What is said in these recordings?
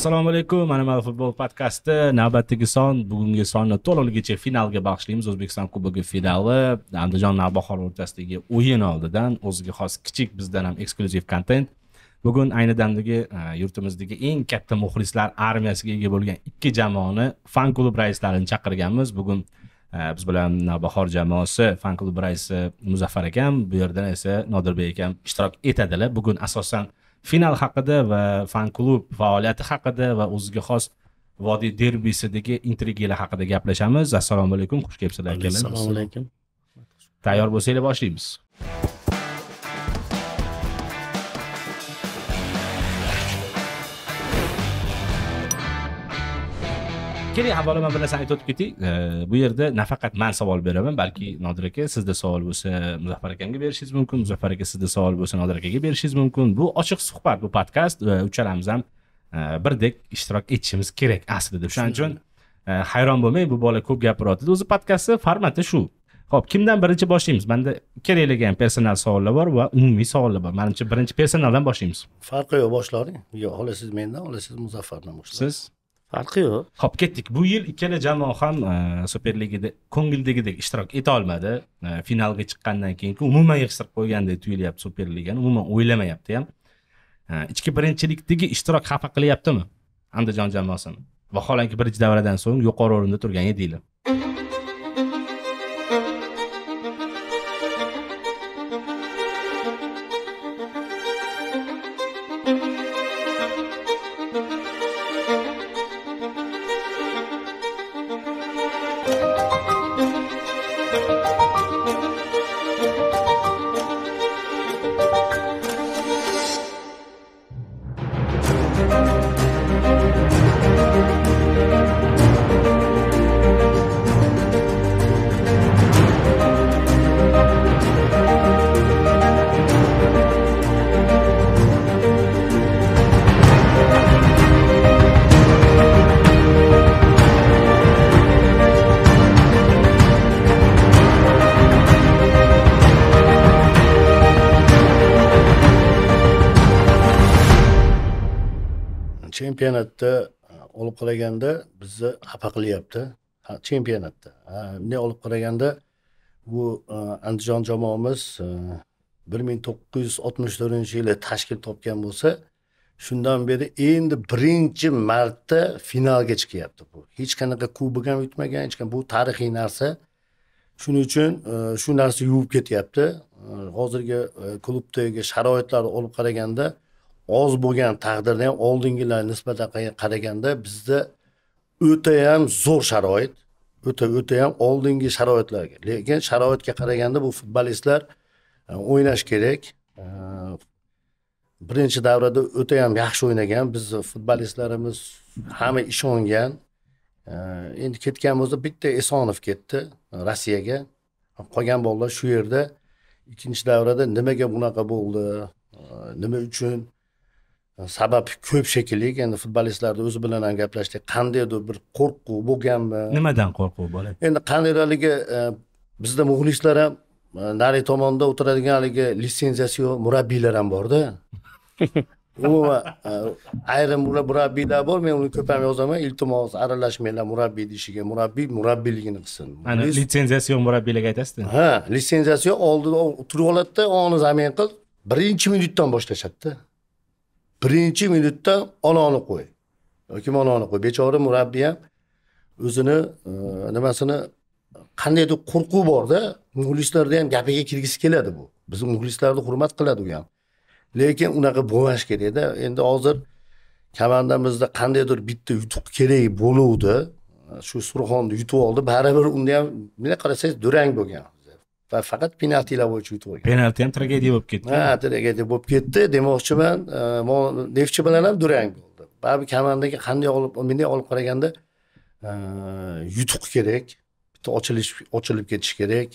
assalomu alaykum mana mana futbol podkasti navbatdagi son bugungi sonni to'liqligicha finalga bag'ishlaymiz o'zbekiston kubogi finali andijon navbahor o'rtasidagi o'yin oldidan o'ziga xos kichik bizdan ham eksklyuziv kontent bugun ayni damdagi e, yurtimizdagi eng katta muxlislar armiyasiga ega bo'lgan ikki jamoani fan klub raislarini chaqirganmiz bugun e, biz bilan navbahor jamoasi fan klub raisi muzaffar akam bu yerdan esa nodirbek akam ishtirok etadilar bugun asosan final haqida va fan klub faoliyati haqida va o'ziga xos vodiy derbisidagi intrigalar haqida gaplashamiz assalomu alaykum xush kelibsizlar akalar assalomu alaykum tayyor bo'lsanglar boshlaymiz keling avvalo man bir narsani aytib o'tib ketay bu yerda nafaqat man savol beraman balki nodir aka sizda savol bo'lsa muzaffar akamga berishingiz mumkin muzaffar aka sizda savol bo'lsa nodir akaga berishingiz mumkin bu ochiq suhbat bu podkast uchalamiz ham e, birdek ishtirok etishimiz kerak aslida shuning uchun e, hayron bo'lmang bu bola ko'p gapiryapti o'zi podkastni formati shu ho'p kimdan birinchi boshlaymiz manda ikkalalarga ham personal savollar bor va umumiy savollar bor manimcha birinchi personaldan boshlaymiz farqi yo'q boshlaring yo olasiz mendan olasiz muzaffardan boshlang siz farqi yo'q ho'p ketdik bu yil ikkala jamoa ham e, superligada ko'ngildagidek ishtirok eta olmadi e, finalga chiqqandan keyin umuman yig'ishtirib qo'ygandek tuyulyapti superligani umuman o'ylamayapti ham e, ichki birinchilikdagi ishtirok xafa qilyaptimi andijon jamoasini vaholanki birinchi davradan so'ng yuqori o'rinda turgan edinglar chempionatda e, olib qaraganda bizni xafa qilyapti chempionatda bunday olib qaraganda bu e, andijon jamoamiz e, bir ming to'qqiz yuz oltmish to'rtinchi yili tashkil topgan bo'lsa shundan beri endi birinchi marta finalga chiqyapti bu hech qanaqa kubok ham yutmagan hech bu tarixiy narsa shuning uchun shu narsa yuvib ketyapti hozirgi klubdagi sharoitlarni olib qaraganda oz bo'lgan taqdirda ham oldingilarga nisbatan qaraganda bizda o'tayam zo'r sharoit o'ta o'tayam oldingi sharoitlarga lekin sharoitga qaraganda bu futbolistlar e, o'ynash kerak e, birinchi davrada o'tayam yaxshi o'ynagan biz futbolistlarimiz hamma ishongan e, endi ketgan bo'lsa bitta esonov ketdi rossiyaga qolgan bolalar shu yerda ikkinchi davrada nimaga bunaqa bo'ldi nima uchun sabab ko'p shekilli endi futbolistlarni o'zi bilan ham gaplashdik qandaydir bir qo'rquv bo'lganmi nimadan qo'rquv bo'ladi endi qandaydir haligi e, bizda muxlislar ham e, narigi tomonda o'tiradigan haligi litsenziyasi yo'q murabbiylar ham borda umuman e, ayrim ular murabbiylar bor men uni ko'p ham yozaman iltimos aralashmanglar murabbiyni ishiga murabbiy murabbiyligini qilsin ana litsenziyasi yo'q murabbiylarga aytasizda ha litsenziyasi yo'q oldida turib oladida oni zamin qil birinchi minutdan boshlashadida birinchi minutda onani qo'y yoki mononi qo'y bechora murabbiy ham o'zini e, nimasini qandaydir qo'rquv borda muxlislarni ham gapiga kirgisi keladi bu biz muxlislarni hurmat qiladi u ham lekin unaqa bo'lmashi kerakda endi hozir komandamizda qandaydir bitta yutuq kerak bo'luvdi shu surxonni yutib oldi baribir unda ham bunday qarasangiz durang bo'lgan va faqat penaltilar bo'yicha yutib olgan penalti ham tragediya bo'lib ketdi ha tragediya bo'lib ketdi demoqchiman e, neftchi bilan ham durang bo'ldi baribir komandaga qanday olib bunday olib qaraganda e, yutuq kerak bitta ochilish ochilib ketish kerak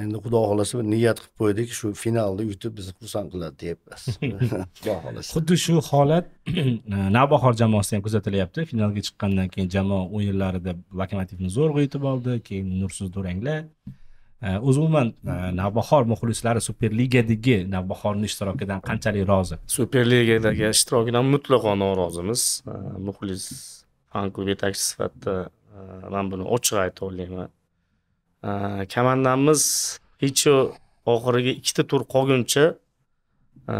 endi xudo xohlasa bir niyat qilib qo'ydik shu finalni yutib bizni xursand qiladi deyapmiz xudo xohlasa xuddi shu holat navbahor jamoasida ham kuzatilyapti finalga chiqqandan keyin jamoa o'yinlarida lokomotivni zo'rg'a yutib oldi keyin nursiz duranglar o'zi umuman e, navbahor muxlislari superligadagi navbahorni ishtirokidan qanchalik rozi superligadagi ishtirokidan mutlaqo norozimiz muxlis fan klub yetakchisi sifatida e, man buni ochiq ayta olayman komandamiz hech oxirgi ikkita tur qolguncha e,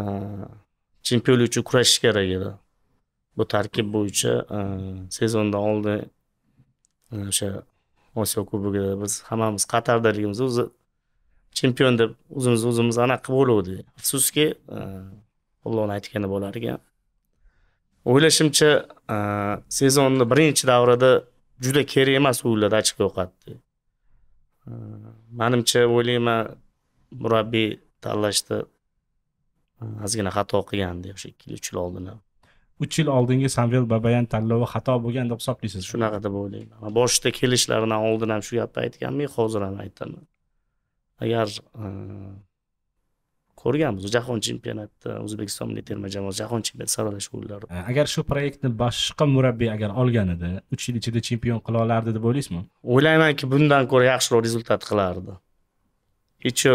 chempionlik uchun kurashish kerak edi bu tarkib bo'yicha sezondan oldin o'sha osiyo kubogida biz hammamiz qatardaligimizni o'zi chempion deb o'zimizni o'zimiz anaqa qilib o'lgandik afsuski e, allohni aytgani bo'lar ekan o'ylashimcha e, sezonni birinchi davrida juda kerak emas o'yinlarda ochko yo'qotdi e, manimcha o'ylayman murabbiy tanlashda ozgina xato qilgandi o'sha ikki yil uch yil oldin ham uch yil oldingi samvel babayan tanlovi xato bo'lgan deb hisoblaysiz shunaqa deb o'ylayman boshida kelishlaridan oldin ham shu gapni aytganmi hozir ham aytaman agar e, ko'rganmiz jahon chempionatida o'zbekiston milliy terma jamoasi jahon chempionati saralash o'yinlari e, agar shu proyektni boshqa murabbiy agar olganida uch yil ichida chempion qila olardi deb o'ylaysizmi o'ylaymanki bundan ko'ra yaxshiroq rezultat qilardi еще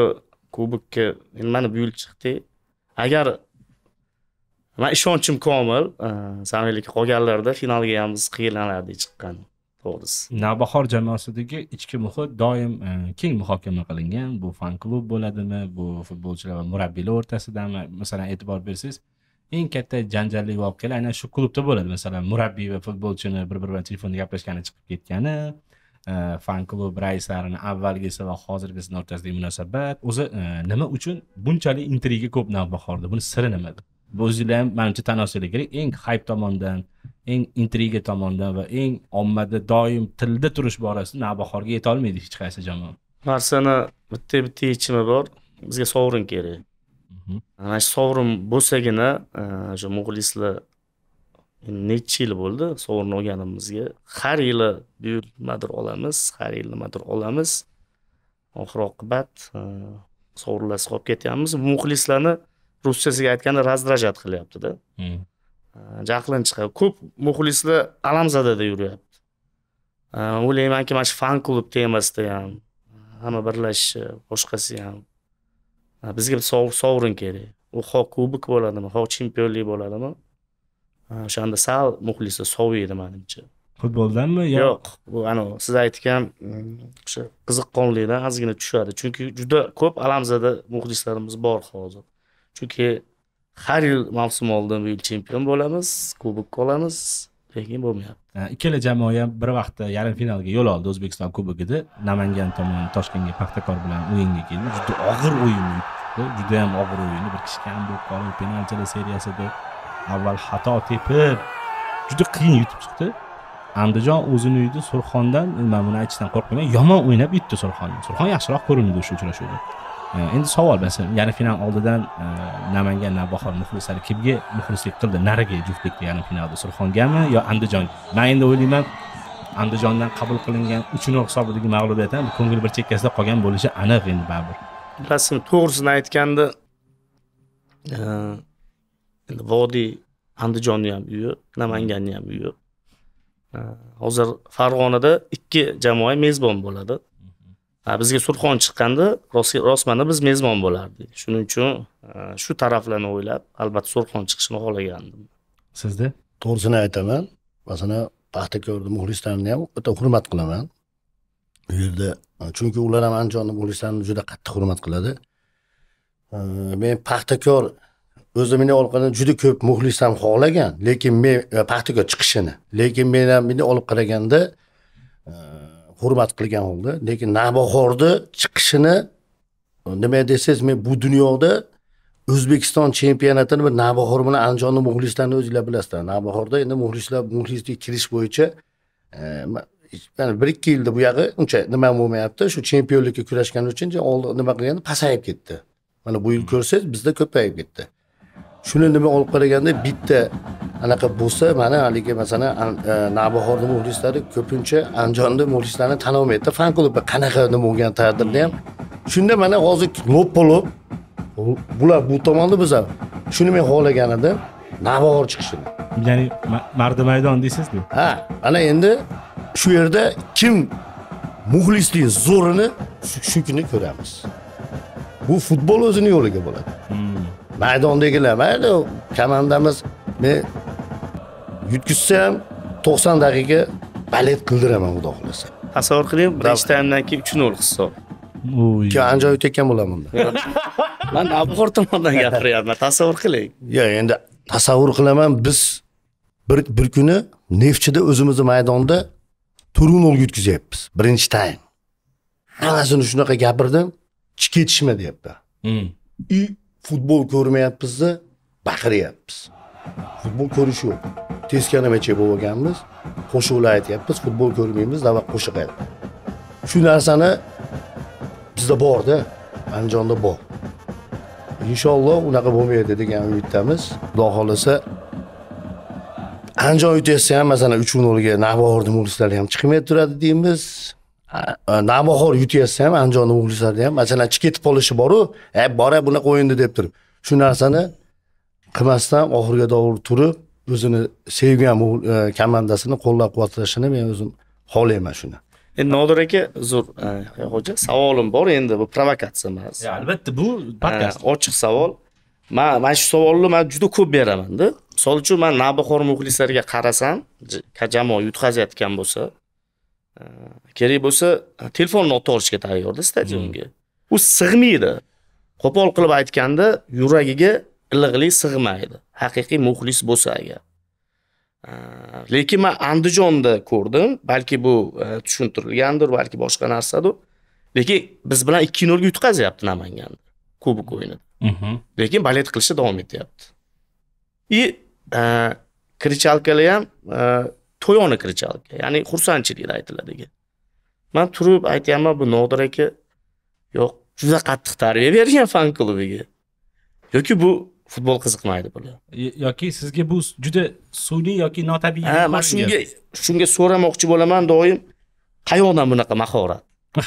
kubokka nimani bu yil chiqdik agar man ishonchim komil samimiylikka qolganlarda finalga ham biz qiynanardik chiqqan to'g'risi navbahor jamoasidagi ichki muhit doim e, keng muhokama qilingan bu fan klub bo'ladimi bu futbolchilar va murabbiylar o'rtasidami masalan e'tibor bersangiz eng katta janjalli voqealar aynan shu klubda bo'ladi masalan murabbiy va futbolchini bir biri bilan telefonda gaplashgani chiqib ketgani e, fan klub raislarini avvalgisi va hozirgisini o'rtasidagi munosabat o'zi e, nima uchun bunchalik intriga ko'p navbahorda buni siri nimada o'zinglar ham manimcha tan kerak eng hayp tomondan eng intriga tomondan va eng ommada doim tilda turish borasida navbahorga yetolmaydi hech qaysi jamoa narsani bitta bitta yechimi bor bizga sovrin kerak mhm. mana shu sovrin bo'lsagina e, o'sha muxlislar necha yil bo'ldi sovrin olganimizga har yili nimadir olamiz har yili nimadir olamiz oxir oqibat e, sovrinlarsiz qolib ketyapmiz muxlislarni ruschasiga aytganda раздражать qilyaptida hmm. jahlim chiqib ko'p muxlislar alamzadada yuryapti o'ylaymanki mana shu fan klub temasida ham hamma birlashishi boshqasi ham bizga sovrin kerak u ho kubok bo'ladimi ho chempionlik bo'ladimi o'shanda sal muxlislar soviydi manimcha futboldanmi yo'q bu anavi siz aytgan mm, o'sha qiziqqonlikdan ozgina tushadi chunki juda ko'p alamzada muxlislarimiz bor hozir chunki har yil mavsum oldin bu yil chempion bo'lamiz kubokka olamiz lekin bo'lmayapti ikkala jamoa ham bir vaqtda yarim finalga yo'l oldi o'zbekiston kubogida namangan tomon toshkentga paxtakor bilan o'yinga keldi juda og'ir o'yin juda ham og'ir o'yin bir kishi kam bo'lib qolib penaltilar seriyasida avval xato tepib juda qiyin yutib chiqdi andijon o'zini uyida surxondan man buni aytishdan qo'rqmayman yomon o'ynab yutdi surxonni surxon yaxshiroq ko'rindi o'sha uchrashuvda endi savol masalan yarim final oldidan e, namangan navbahor muxlislari kimga muxlislik qildi narigi juftlikni yarim finalda surxongami yo andijonga man endi o'ylayman andijondan qabul qilingan uch nol hisobidagi mag'lubiyat ham ko'ngil bir chekkasida qolgan bo'lishi aniq endi baribir bilasizmi to'g'risini aytganda e, endi vodiy andijonni ham uyi namanganni ham uyi e, hozir farg'onada ikki jamoa mezbon bo'ladi bizga surxon chiqqanda rostmana biz mezbon bo'lardik shuning uchun shu taraflarni o'ylab albatta surxon chiqishini xohlagandim sizda to'g'risini aytaman masalan paxtakorni muxlislarini ham o'ta hurmat qilaman u yerda chunki ular ham andijonni muxlislarini juda qattiq hurmat qiladi men paxtakor o'zimni orqadan juda ko'p ham xohlagan lekin men e, paxtakor chiqishini lekin men ham meni olib qaraganda hurmat qilgan holda lekin navbahorni chiqishini nima desangiz men bu dunyoda o'zbekiston chempionatini bir navbahor bilan andijonni muxlislarini o'zinglar bilasizlar navbahorda endi muxlislar muxlislikka kirish bo'yicha e, bir ikki yilda buyog'i uncha nima bo'lmayapti shu chempionlikka kurashgani uchun nima qilganda pasayib ketdi mana bu yil hmm. ko'rsangiz bizda ko'payib ketdi shuni nima olib qaraganda bitta anaqa bo'lsa mana haligi masalan e, navbahorni muxlislari ko'pincha andijonni muxlislarini tan olmaydida fan klubi qanaqa nima bo'lgan taqdirda ham shunda mana hozir loppa bular bu tomonda biz shuni men xohlagan edim navbahor chiqishini ya'ni mardi maydon deysizmi ha mana endi shu yerda kim muxlislik zo'rini shu kuni ko'ramiz bu futbol o'zini yo'liga bo'ladi hmm. maydondagilar mayli komandamiz men yutkizsam 90 to'qson daqiqa balet qildiraman xudo xohlasa tasavvur qiling birinchi taymdan keyin uch nol hisob keyin anjoy tekkan bo'laman man abg'or tomondan gapiryapman tasavvur qiling yo'q endi tasavvur qilaman biz bir bir kuni neftchida o'zimizni maydonda to'rt nol yutkazyapmiz birinchi taym hammasini shunaqa gapirdim ketishma deyapti hmm. futbol ko'rmayapmizda baqiryapmiz futbol ko'rish yo'q teskaramacha bo'lganmiz qo'shiqlar aytyapmiz futbol ko'rmaymiz davlat qo'shiq shu narsani bizda borda andijonda bor inshaalloh unaqa bo'lmaydi degan umiddamiz xudo xohlasa andijon yutsa ham masalan uch nolga navoiy muxlislari ham chiqmay turadi deymiz navbahor yutyapsa ham andijonni muxlislari ham masalan chiqib ketib qolishi boru e bora bunaqa o'yinda deb turib shu narsani qilmasdan oxiriga dovur turib o'zini sevgan komandasini qo'llab quvvatlashini men o'zim xohlayman shuni endi nodir aka uzr xo'ja savolim bor endi bu provokatsiya emas albatta bu ochiq savol man mana shu savolni man juda ko'p beramanda misol uchun man nabahor muxlislariga qarasam jamoa yutqazayotgan bo'lsa kerak э, bo'lsa э, telefonni olib torishga tayyorda stadionga hmm. u sig'maydi qo'pol qilib aytganda yuragiga iliqlik sig'maydi haqiqiy muxlis bo'lsa agar э, lekin man andijonda ko'rdim balki bu e, tushuntirilgandir balki boshqa narsadir lekin biz bilan ikki nolga yutqazyapti namanganda kubok o'yinida mhm. lekin balet qilishda davom etyapti и кричалкаlar e, ham e, to'yona kirichalka ya'ni xursandchilikda aytiladiga man turib aytyapman bu nodir aka yo'q juda qattiq tarbiya bergan fan klubiga yoki bu futbol qiziqmaydi bular yoki sizga bu juda sun'iy yoki notabiiy ha man shunga shunga so'ramoqchi bo'laman doim qayoqdan bunaqa mahorat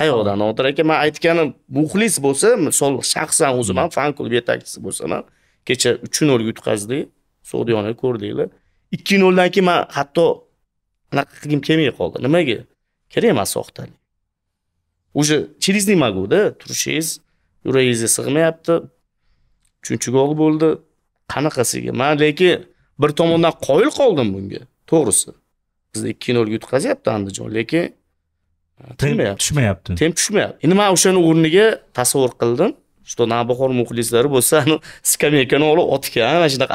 qayoqdan nodir aka man aytganim muxlis bo'lsa misol shaxsan o'zim ham fan klub yetakchisi bo'lsam ham kecha uch nolga yutqazdik sudiyani ko'rdinglar ikki noldan keyin man hatto anaqa qilgim kelmay qoldi nimaga kerak emas soxtalik уже через не могуda turishingiz yuragingizga sig'mayapti uchinchi gol bo'ldi qanaqasiga man lekin bir tomondan qoyil qoldim bunga to'g'risi bizni ikki nolga yutqazyapti andijon lekin e, tinmayapti tushmayapti tem tushmayapti endi man o'shani o'rniga tasavvur qildim что navbahor muxlislari bo'lsa skameykani olib otgan mana shunaqa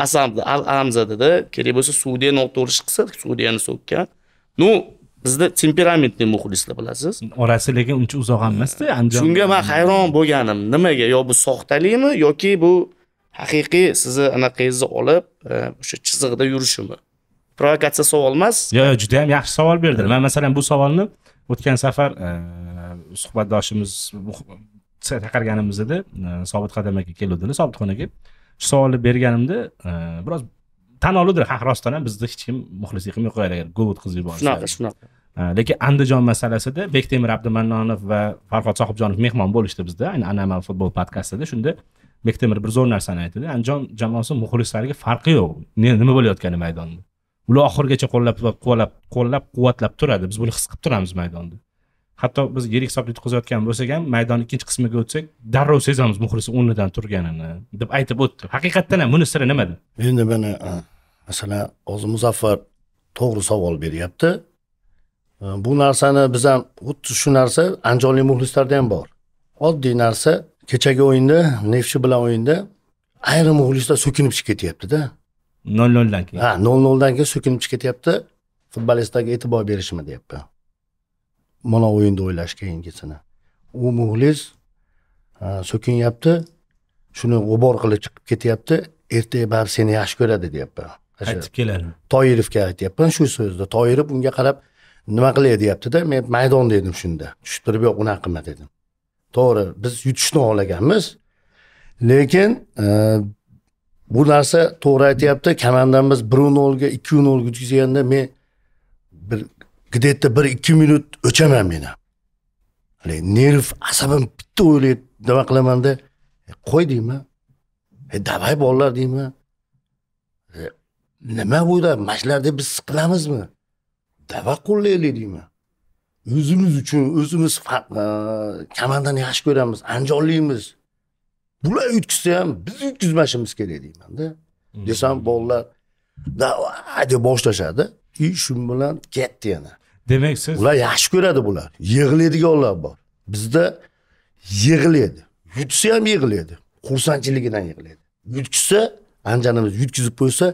al amzadada kerak bo'lsa sudiyani olib to'g'ri chiqsa sudiyani so'kkan ну bizda temperamentli muxlislar bilasiz orasi lekin uncha uzoq emasda andijon shunga man hayron bo'lganim nimaga yo bu soxtalikmi yoki bu haqiqiy sizni anaqangizni olib e, o'sha chiziqda yurishimi provokatsiya savol emas yo' yo'q juda yam yaxshi savol berdi man masalan bu savolni o'tgan safar e, suhbatdoshimiz taqarganimiz edi sobit qadam aka keluvdilar sobitxon aka shu savolni berganimda e, biroz tan oluvdilar ha rostdan ham bizni hech kim muxlislik qilmay qo'yadi agar gol o'tkazib yuborsa shunaqa shunaqa e, lekin andijon masalasida bektemir abdumannonov va farhod sohibjonov mehmon bo'lishdi bizda ayni anamal futbol podkastida shunda bektemir bir zo'r narsani aytdi andijon jamoasi muxlislariga farqi yo'q nima bo'layotgani maydonda ular oxirigacha qo'llab qo'llab qo'llab quvvatlab turadi biz buni his qilib turamiz maydonda hatto biz yirik hisobda yutqazayotgan bo'lsak ham maydon ikkinchi qismiga o'tsak darrov sezamiz muxlis o'rnidan turganini deb aytib o'tdi haqiqatdan ham buni siri nimada endi mana masalan hozir muzaffar to'g'ri savol beryapti e, bu narsani biz ham xuddi shu narsa andijonlik muxlislarda ham bor oddiy narsa kechagi o'yinda nefchi bilan o'yinda ayrim muxlislar so'kinib chiqib ketyaptida nol noldan keyin ha nol noldan keyin so'kinib chiqib ketyapti futbolistlarga e'tibor berishmi deyapman mana o'yinni o'ylash keyingisini u muxlis so'kinyapti shuni g'ubor qilib chiqib ketyapti ertaga baribir seni yaxshi ko'radi deyapman aytib keladi toirovga aytyapman shu so'zni toirov unga qarab nima qilay deyaptida men maydon dedim shunda tushib turib yo'q unaqa qilma dedim to'g'ri biz yutishni xohlaganmiz lekin e, bu narsa to'g'ri aytyapti komandamiz bir nolga ikki nolga yutkazganda men bir где bir ikki minut o'chaman men ham nerv asabim bitta o'ylaydi nima qilamanda e, qo'y deyman e davay bolalar deyman e, nima bular mana shularda biz qilamizmi da'va qo'llaylik deyman o'zimiz uchun o'zimiz komandani e, yaxshi ko'ramiz andijonlikmiz bular yutqizsa ham biz yutqizmashimiz kerak deymanda hmm. desam bolalar dava boshlashadi и shu bilan ketdi yana demak siz ular yaxshi ko'radi bular yig'laydiganlar bor bizda yig'laydi yutsa ham yig'laydi xursandchiligidan yig'laydi yutqizsa anjanimiz yutkizib qo'ysa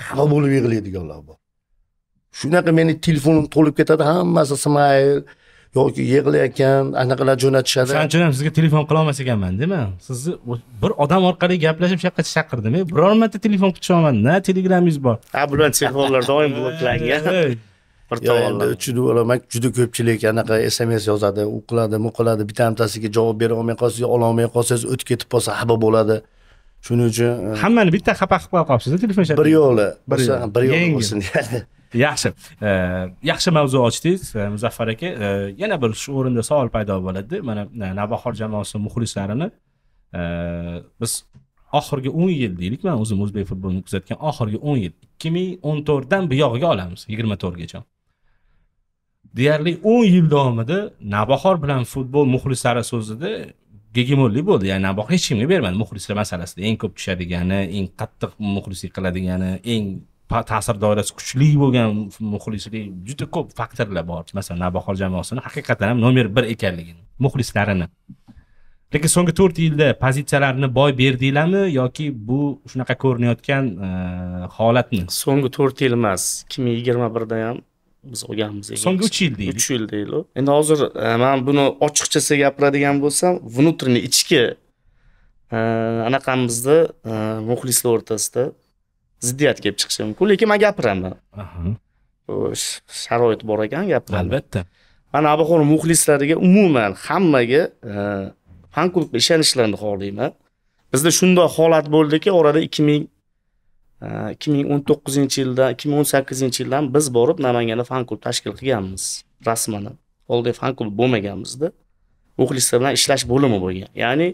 xafa bo'lib yig'laydiganlar bor shunaqa meni telefonim to'lib ketadi hammasi smayl yoki yig'layotgan anaqalar jo'natishadi uchun ham sizga telefon qilolmas ekanman dema sizni bir odam orqali gaplashib shu yoqqa chaqirdim biror marta telefon qitisha olmadim na telegramingiz bor ha bular telefonlar doim bloklangan bir tomonlama tushunib olaman juda ko'pchilik anaqa sms yozadi u qiladi bu qiladi bitta bittasiga javob bera olmay qolsangiz ololmay qolsangiz o'tib ketib qolsa xafa bo'ladi shuning uchun e, hammani bitta xafa qilib qo'yib qolibsiz telefon bir yo'li bir yo'li bo'lsin yaxshi e, yaxshi mavzu ochdingiz e, muzaffar aka e, yana bir shu o'rinda savol paydo bo'ladida mana navbahor jamoasi muxlislarini biz oxirgi o'n yil deylik man o'zim o'zbek futbolini kuzatgan oxirgi o'n yil ikki ming o'n to'rtdan buyog'iga olamiz yigirma to'rtgacha deyarli o'n yil davomida navbahor bilan futbol muxlislari so'zida gegemonlik bo'ldi ya'ni navbahor hech kimga bermadi muxlislar masalasida eng ko'p tushadigani eng qattiq muxlislik qiladigani eng ta'sir doirasi kuchli bo'lgan muxlislik juda ko'p faktorlar bor masalan navbahor jamoasini haqiqatan ham nomer bir ekanligini muxlislarini lekin so'nggi to'rt yilda pozitsiyalarni boy berdinglarmi yoki bu shunaqa ko'rinayotgan holatmi so'nggi to'rt yil emas ikki ming yigirma birda ham biz olganmiz so'nggi uch yil deylik uch yil deylik endi hozir e, man buni ochiqchasi gapiradigan bo'lsam внутренний ichki e, anaqamizda e, muxlislar o'rtasida ziddiyat kelib chiqishi mumkin lekin man gapiraman sharoit bor ekan gapiraman albatta mana abaxon muxlislariga umuman hammaga e, fan klubga ishonishlarini xohlayman bizda shundoq holat bo'ldiki orada ikki ming e, ikki ming o'n to'qqizinchi yildan ikki ming o'n sakkizinchi yildan biz borib namanganda fan klub tashkil qilganmiz rasman oldin fan klub bo'lmaganmizda muxlislar bilan ishlash bo'limi bo'lgan ya'ni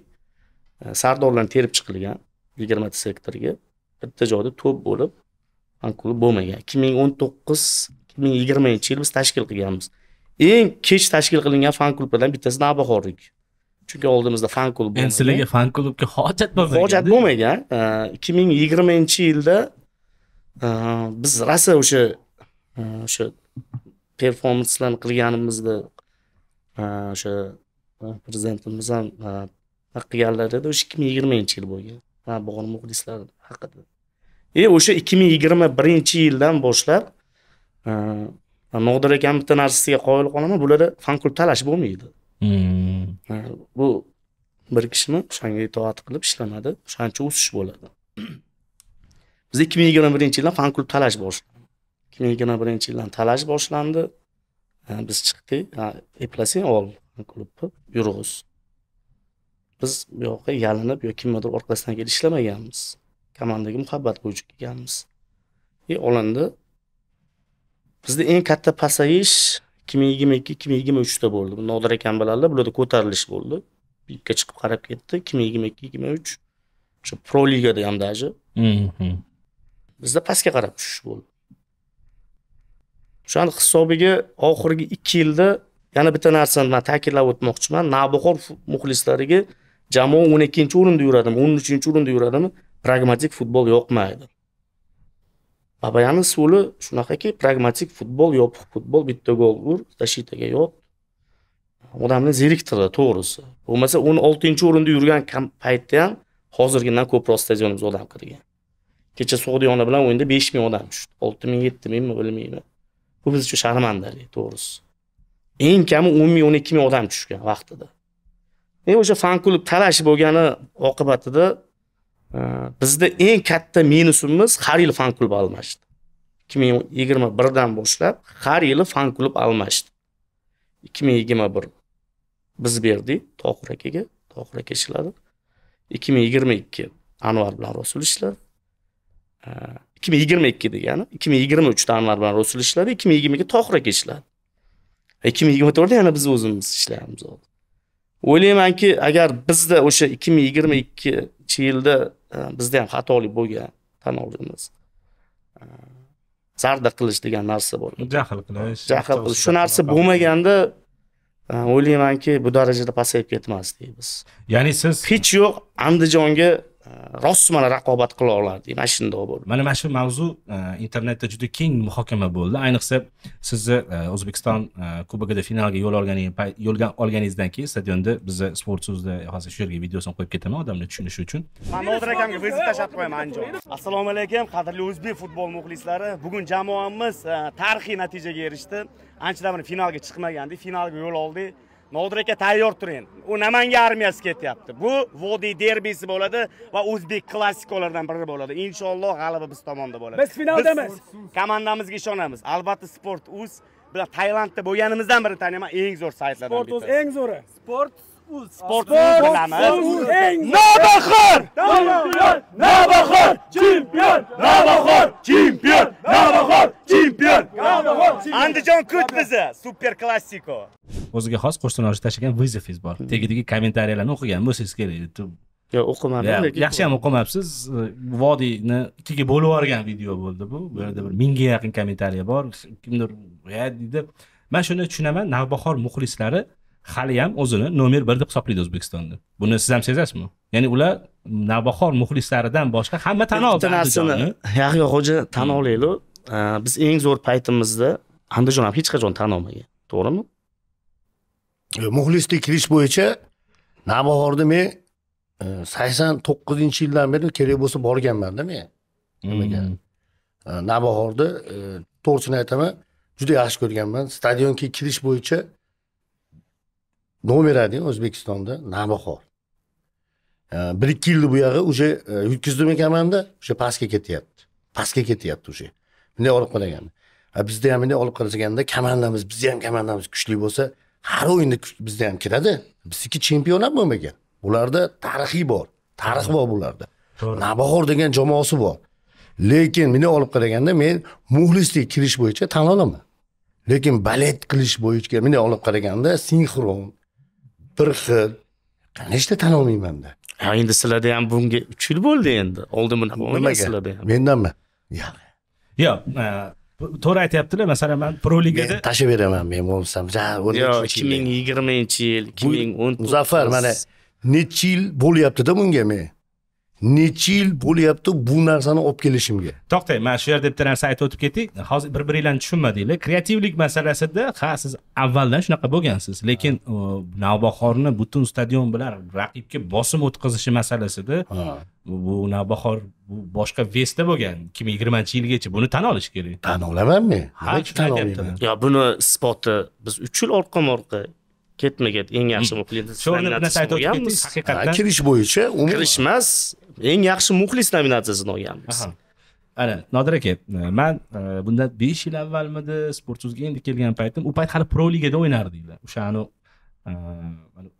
e, sardorlarni terib chiqilgan yigirmata sektorga bitta joyda to'p bo'lib klub bo'lmagan ikki ming o'n to'qqiz ikki ming yigirmanchi yil biz tashkil qilganmiz eng kech tashkil qilingan fan klublardan bittasi navbahorlik chunki oldimizda fan klub bo'lmagan sizlarga fan klubga hojat bo'lmagan hojat bo'lmagan ikki ming yigirmanchi yilda biz rosa o'sha o'sha performanslarni qilganimizda o'sha e, prezidentimiz ham e, qilganlar edi o'sha ikki ming yigirmanchi yil bo'lgan ha haqida и e, o'sha ikki ming yigirma birinchi yildan boshlab e, nodir akani bitta narsasiga qoyil qolaman bularda fan klub talash bo'lmaydi hmm. e, bu bir kishini o'shanga itoat qilib ishlanadi uchun o'sish bo'ladi biz ikki ming yigirma birinchi yildan fan klub talash boshlandi ikki ming yigirma birinchi yildan talash boshlandi biz chiqdik eplasin ol klubni yurg'iz biz bu yoqqa yalinib yo kimnidir orqasidan kelib ishlamaganmiz komandaga muhabbat bo'yicha kelganmiz и olindi bizda eng katta pasayish ikki ming yigirma ikki ikki ming yigirma uchda bo'ldi nodir akam biladilar bularda ko'tarilish bo'ldi pikka chiqib qarab ketdi ikki ming yigirma ikki ikki ming uch o'sha pro ligada ham даже bizda pastga qarab tushish bo'ldi o'shani hisobiga oxirgi ikki yilda yana bitta narsani man ta'kidlab o'tmoqchiman navbahor muxlislariga jamoa o'n ikkinchi o'rinda yuradimi o'n uchinchi o'rinda yuradimi pragmatik futbol yoqmaydi babayani usuli shunaqaki pragmatik futbol yopiq futbol bitta gol ur zashitaga yop odamni zeriktirdi to'g'risi bo'lmasa o'n oltinchi o'rinda yurgan paytda ham hozirgidan ko'proq stadionimizga odam kirgan kecha sug'diyona bilan o'yinda besh ming odam tushdi olti ming yetti mingmi bilmayman bu biz uchun sharmandali to'g'risi eng kami o'n ming o'n ikki ming odam tushgan vaqtida e o'sha fan klub talash bo'lgani oqibatida bizda eng katta minusimiz har yili fan klub almashdi ikki ming yigirma birdan boshlab har yili fan klub almashdi ikki ming yigirma bir biz berdik tohir akaga tohir aka ishladi ikki ming yigirma ikki anvar bilan rasul ishladi ikki ming yigirma ikki degani ikki ming yigirma uchda anvar bilan rasul ishladi ikki ming yigirma ikki tohir aka ishladi ikki ming yigirma to'rtda yana biz o'zimiz ishlaymiz o'ylaymanki agar bizda o'sha ikki ming yigirma ikkinchi yilda Э, bizda ham xatolik bo'lgan tan oldimiz э, zarda qilish degan narsa bor jahl qilish jahl qilish shu narsa bo'lmaganda e, o'ylaymanki bu darajada pasayib ketmasdik biz ya'ni siz hech yo'q andijonga rostmana э, raqobat qila olardi mana shundoq bo'ldi mana mana shu mavzu э, internetda juda keng muhokama bo'ldi ayniqsa sizni э, o'zbekiston kubogida finalga yo'l olgan yo'l olganingizdan keyin stadionda biza sport so'zda hozir shu yerga videosini qo'yib ketaman odamlar tushunishi uchun man nodir akamga vizit tashlab qo'yaman andijon assalomu alaykum qadrli o'zbek futbol muxlislari bugun jamoamiz e, tarixiy natijaga erishdi anchadan beri finalga chiqmagandik finalga yo'l oldik nodir aka tayyor turing u namangan armiyasi ketyapti bu vodiy derbisi bo'ladi va o'zbek klassikalaridan biri bo'ladi inshaalloh g'alaba biz tomonda bo'ladi biz finaldamiz komandamizga ishonamiz albatta sport uz bilan taylandda bo'lganimizdan beri taniyman eng zo'r saytlardan sport uz eng zo'ri sport sport bilamiz eh? navbahor chempion navbahor chempion navbahor chempion navbahor chempion andijon ko'tmizi super klassiko o'ziga xos qo'shtirnoshi tashlagan vizefingiz bor tegidagi kommentariyalarni o'qigan bo'lsangiz kerak yo'q o'qimadim lekin yaxshi ham o'qimabsiz vodiyni ikkiga bo'lib yuborgan video bo'ldi bu bu yerda bir mingga yaqin kommentariya bor kimdir deydi man shuni tushunaman navbahor muxlislari hali ham o'zini nomer bir deb hisoblaydi o'zbekistonda buni siz ham sezasizmi ya'ni ular navbahor muxlislaridan boshqa hamma tan oldi bitta narsani yo'q xo'ja tan hmm. olaylik biz eng zo'r paytimizda andijon ham hech qachon tan olmagan to'g'rimi muxlislik kirish bo'yicha navbahorni men e, sakson to'qqizinchi yildan beri kerak bo'lsa borganmanda men nimaga hmm. e, navbahorni e, to'g'risini aytaman juda yaxshi ko'rganman stadionga kirish bo'yicha один o'zbekistonda navbahor bir ikki yilni buyog'i уже e, yutkazdim komanda o'sha pastga ketyapti pastga ketyapti уже bunday olib qaraganda bizda ham bunday olib qaraganda komandamiz bizni ham komandamiz kuchli bo'lsa har o'yinda bizda ham kiradi bizniki ham bo'lmagan ularda tarixiy bor tarix bor bularda navbahor degan jamoasi bor lekin bunday olib qaraganda men muxlislik kirish bo'yicha tan olaman lekin balet qilish bo'yicha bunday olib qaraganda sinxron bir xil nechta tan olmaymanda ha endi sizlarda ham bunga uch yil bo'ldi endi oldin bunaqa bo'lmagan sizlarda ham mendanmi yo'q yo'q e, to'g'ri aytyaptilar masalan man pro ligada tashlab beraman men bo'lsam yo'q ikki ming yigirmanchi yil ikki ming o'n muzaffar mana nechi yil bo'lyaptida bunga men necha yil bo'lyapti bu narsani olib kelishimga to'xtang mana shu yerda bitta narsa aytib o'tib ketdik hozir bir biringlarni tushunmadinglar kreativlik masalasida ha siz avvaldan shunaqa bo'lgansiz lekin navbahorni butun stadion bilan raqibga bosim o'tkazishi masalasida bu navbahor bu boshqa vesda bo'lgan ikki ming yigirmanchi yilgacha buni tan olish kerak tan olaman men ha tan olaman yo buni isboti biz uch yil orqam orqa ketma ket eng yaxshi hmm. muxlis shu o'rinda bir narsa aytib o'tib ketdik haqiqatdan kirish bo'yicha kirish emas eng yaxshi muxlis nominatsiyasini olganmiz ana nodir aka e, man e, bundan besh yil avvalmidi sportsuzga endi kelgan paytim u payt hali pro ligada o'ynardinglar o'shani e,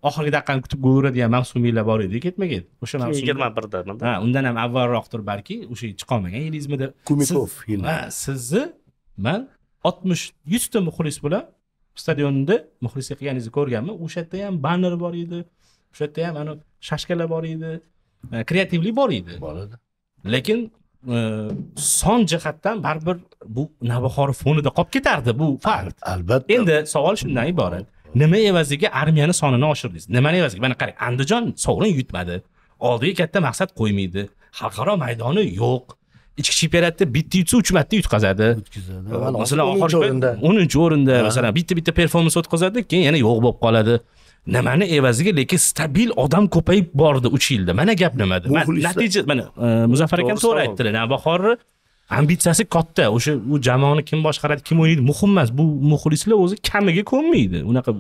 oxirgi daqiqani kutib gol uradigan mavsumiylar bor edi ketma ket o'sha mavsum yigirma birda ha undan ham avvalroqdir balki o'sha chiqolmagan yilingizmida kumikov ha sizni man oltmish yuzta muxlis bilan stadionda muxlislik qilganingizni ko'rganman o'sha yerda ham banner bor edi o'sha yerda ham anavi shashkalar bor edi E, kreativlik bor edi bor edi lekin e, son jihatdan baribir bu navbahori fonida qolib ketardi bu fakt albatta endi savol shundan iborat nima evaziga armiyani sonini oshirdingiz nimani evaziga mana qarang andijon sovrin yutmadi oldiga katta maqsad qo'ymaydi xalqaro maydoni yo'q ichki chempionatda bitta yutsa uch marta yutqazadi o'tkazadi masalan oxirgi o'ninchi o'rinda masalan bitta bitta performans o'tkazadi keyin yana yo'q bo'lib qoladi nimani evaziga lekin stabil odam ko'payib bordi uch yilda mana gap nimada natija mana muzaffar akam to'g'ri aytdilar navbahorni ambitsiyasi katta o'sha u jamoani kim boshqaradi kim o'ynaydi muhim emas bu muxlislar o'zi kamiga ko'nmaydi unaqa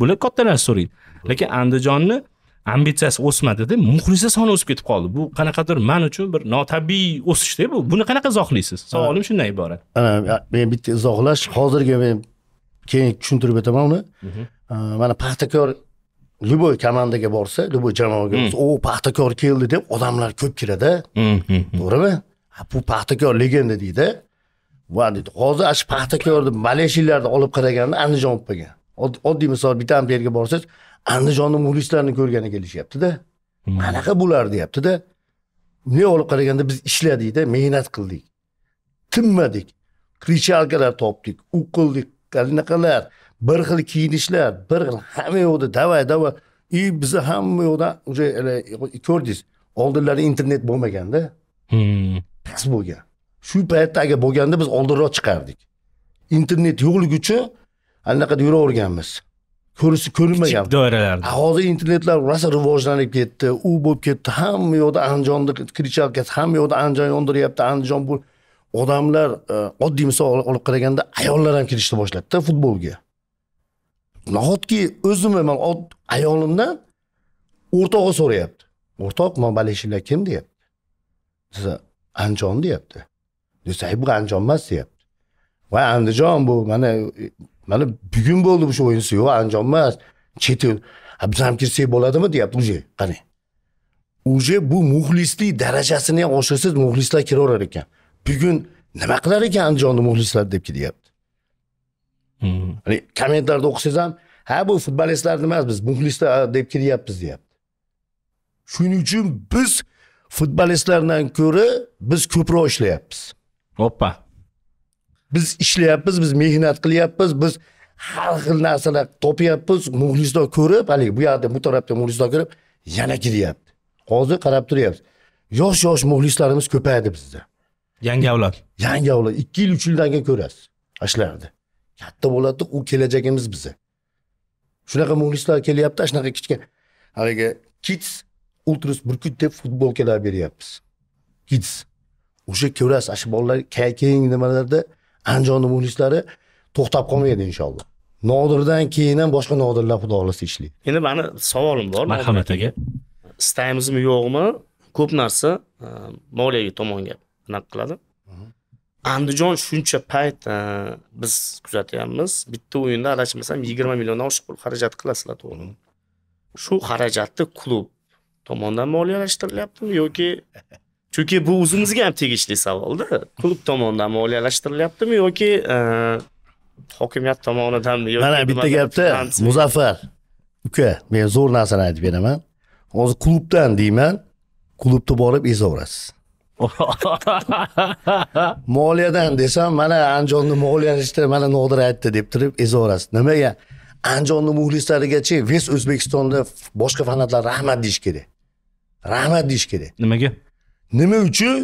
bular katta narsa so'raydi lekin andijonni ambitsiyasi o'smadida muxlislar soni o'sib ketib qoldi bu qanaqadir man uchun bir notabiiy o'sishda bu buni qanaqa izohlaysiz savolim shundan iborat men bitta izohlash hozirgi men keyin tushuntirib o'taman uni mhm. mana paxtakor любой komandaga borsa любой jamoaga borsa o paxtakor keldi deb odamlar ko'p kiradi to'g'rimi bu paxtakor legenda deydi va deydi hozir ana shu paxtakorni maleshiyalarni olib qaraganda andijon bo'lib qolgan oddiy misol bitta yerga borsangiz andijonni muxlislarini ko'rgani kelishyaptida anaqa bular deyaptida bunday olib qaraganda biz ishladikda mehnat qildik tinmadik krichalkalar topdik u qildik anaqalar bir xil kiyinishlar bir xil hamma yoqda давай давай и biza hamma yoqda уже ko'rdingiz oldinlari internet bo'lmaganda hmm. past bo'lgan shu paytda agar bo'lganda biz oldinroq chiqardik internet yo'qligi uchun allaqada yuraverganmiz ko'risi ko'rinmagan kichik doiralarda hozir internetlar rosa rivojlanib ketdi u bo'lib ketdi hamma yoqda andijonni кричалка hamma yoqda andijon yondiryapti andijon bu odamlar e, oddiy misol olib qaraganda ayollar ham kirishni boshladida futbolga nahotki o'zimni man ayolimdan o'rtog'i so'rayapti o'rtoq mobalishinglar kim deyapti desa andijon deyapti desa bu andijon emas deyapti voy andijon bu mana mana bugun bo'ldi bu shu o'yin yo'q andijon emas chet el biz ham kirsak bo'ladimi deyapti уже qani уже bu muxlislik darajasini ham oshirsiz muxlislar kiraverar ekan bugun nima qilar ekan andijonni muxlislar deb kelyapti Hmm. haligi kommentlarda o'qisangiz ham ha bu futbolistlarni emas biz muxlislar deb kiryapmiz deyapti shuning uchun biz futbolistlardan ko'ra biz ko'proq ishlayapmiz oppa biz ishlayapmiz biz mehnat qilyapmiz biz har xil narsalar topyapmiz muxlislar ko'rib haligi bu yoqda bu tarafda muxlislar ko'rib yana kiryapti hozir qarab turyapsiz yosh yosh muxlislarimiz ko'paydi bizda yangi avlod yangi avlod ikki yil uch yildan keyin ko'rasiz ashlarni katta bo'ladi u kelajagimiz bizni shunaqa muxlislar kelyapti shunaqa kichkina haligi kids ultras burkut deb futbolkalar beryapmiz kids o'sha ko'rasiz ana shu bolalar keyin nimalarda andijonni muxlislari to'xtab qolmaydi inshaalloh nodirdan keyin ham boshqa nodirlar xudo xohlasa ishlaydi endi mani savolim bor marhamat aka istaymizmi yo'qmi ko'p narsa e, moliyaviy tomonga anaqa qiladi andijon shuncha payt e, biz kuzatyapmiz bitta o'yinda adashmasam yigirma milliondan oshiq pul xarajat qilasizlar to'g'rimi shu xarajatni klub tomonidan moliyalashtirilyaptimi yoki chunki bu o'zimizga ham tegishli savolda klub tomonidan moliyalashtirilyaptimi yoki e, hokimiyat tomonidanmi yoki mana bitta gapda muzaffar uka men zo'r narsani aytib beraman hozir klubdan deyman klubni borib ezaverasiz moliyadan desam mana andijonni moliyanishda mana nodir aytdi deb turib ezorasiz nimaga andijonni muxlislarigachi ves Özbekistan'da boshqa fanatlar rahmat deyish kerak Ne deyish kerak ne nima uchun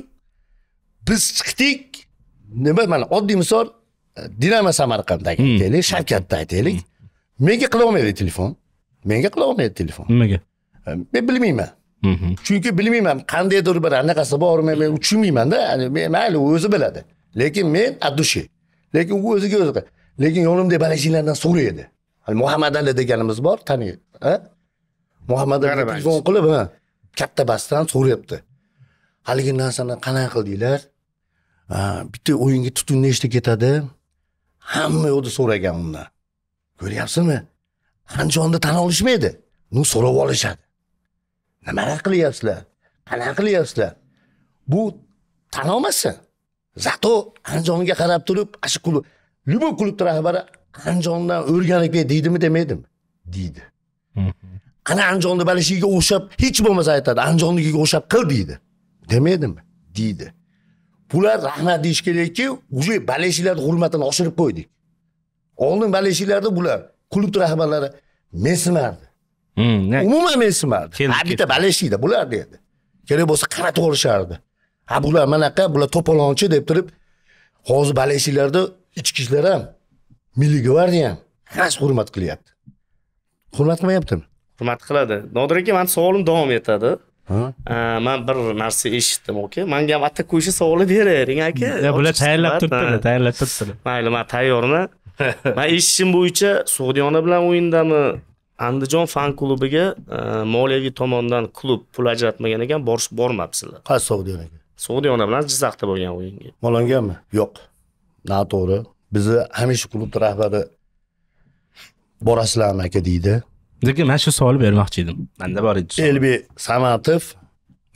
biz çıktık. chiqdik nima mana oddiy misol dinamo samarqanddagi hmm. aytaylik shavkatni aytaylik hmm. menga qilolmaydi telefon menga qilolmaydi telefon Ne nimaga ehm, bilmiyim ben. chunki bilmayman qandaydir bir anaqasi bormi men tushunmaymanda mayli o'zi biladi lekin men от души lekin u o'ziga o'zi lekin yonimdagi balachilardan so'raydi muhammad ali deganimiz bor taniydi muhammad ali telefon qilib katta basdan so'rayapti haligi narsani qanaqa qildinglar bitta o'yinga tutun nechta ketadi hamma yoqda so'ragan undan ko'ryapsizmi andijonda tan olishmaydi ну so'rab olishadi nimalar qilyapsizlar qanaqa qilyapsizlar bu tan olmasdan zato andijonga qarab turib ana shu klub любой klubni rahbari andijondan kel deydimi demaydimi deydi ana andijonni balishiga o'xshab hech bo'lmasa aytadi andijonnikiga o'xshab qil deydi demaydimi deydi bular rahmat deyish kerakki уже baleshiklarni hurmatini oshirib qo'ydik oldin baleshiklarda bular klub rahbarlari mensimardi Hmm, umuman esmadi ha bitta baleshiyda bular dedi kerak bo'lsa qaratib yuborishardi ha bular manaqa bular to'polonchi deb turib hozir balashiklarni ichki ishlar ham milliy gvardiya ham hech hurmat qilyapti hurmat qilmayaptimi hurmat qiladi nodir aka mani savolim davom etadi man bir narsa eshitdim aka manga ham atta qo'yishni savoli beravering aka bular tayyorlab turibdilar tayyorlab turibdilar mayli man tayyorman man eshitishim bo'yicha sug'diyona bilan o'yindami andijon fan klubiga e, moliyaviy tomondan klub pul ajratmagan ekan borish bormabsizlar qaysi sog'diyon aka bilan jizzaxda bo'lgan o'yinga olinganmi yo'q noto'g'ri bizni hamisha klubni rahbari borasizlarmi aka deydi lekin mana shu savol bermoqchi edim manda bor edi elbek samatov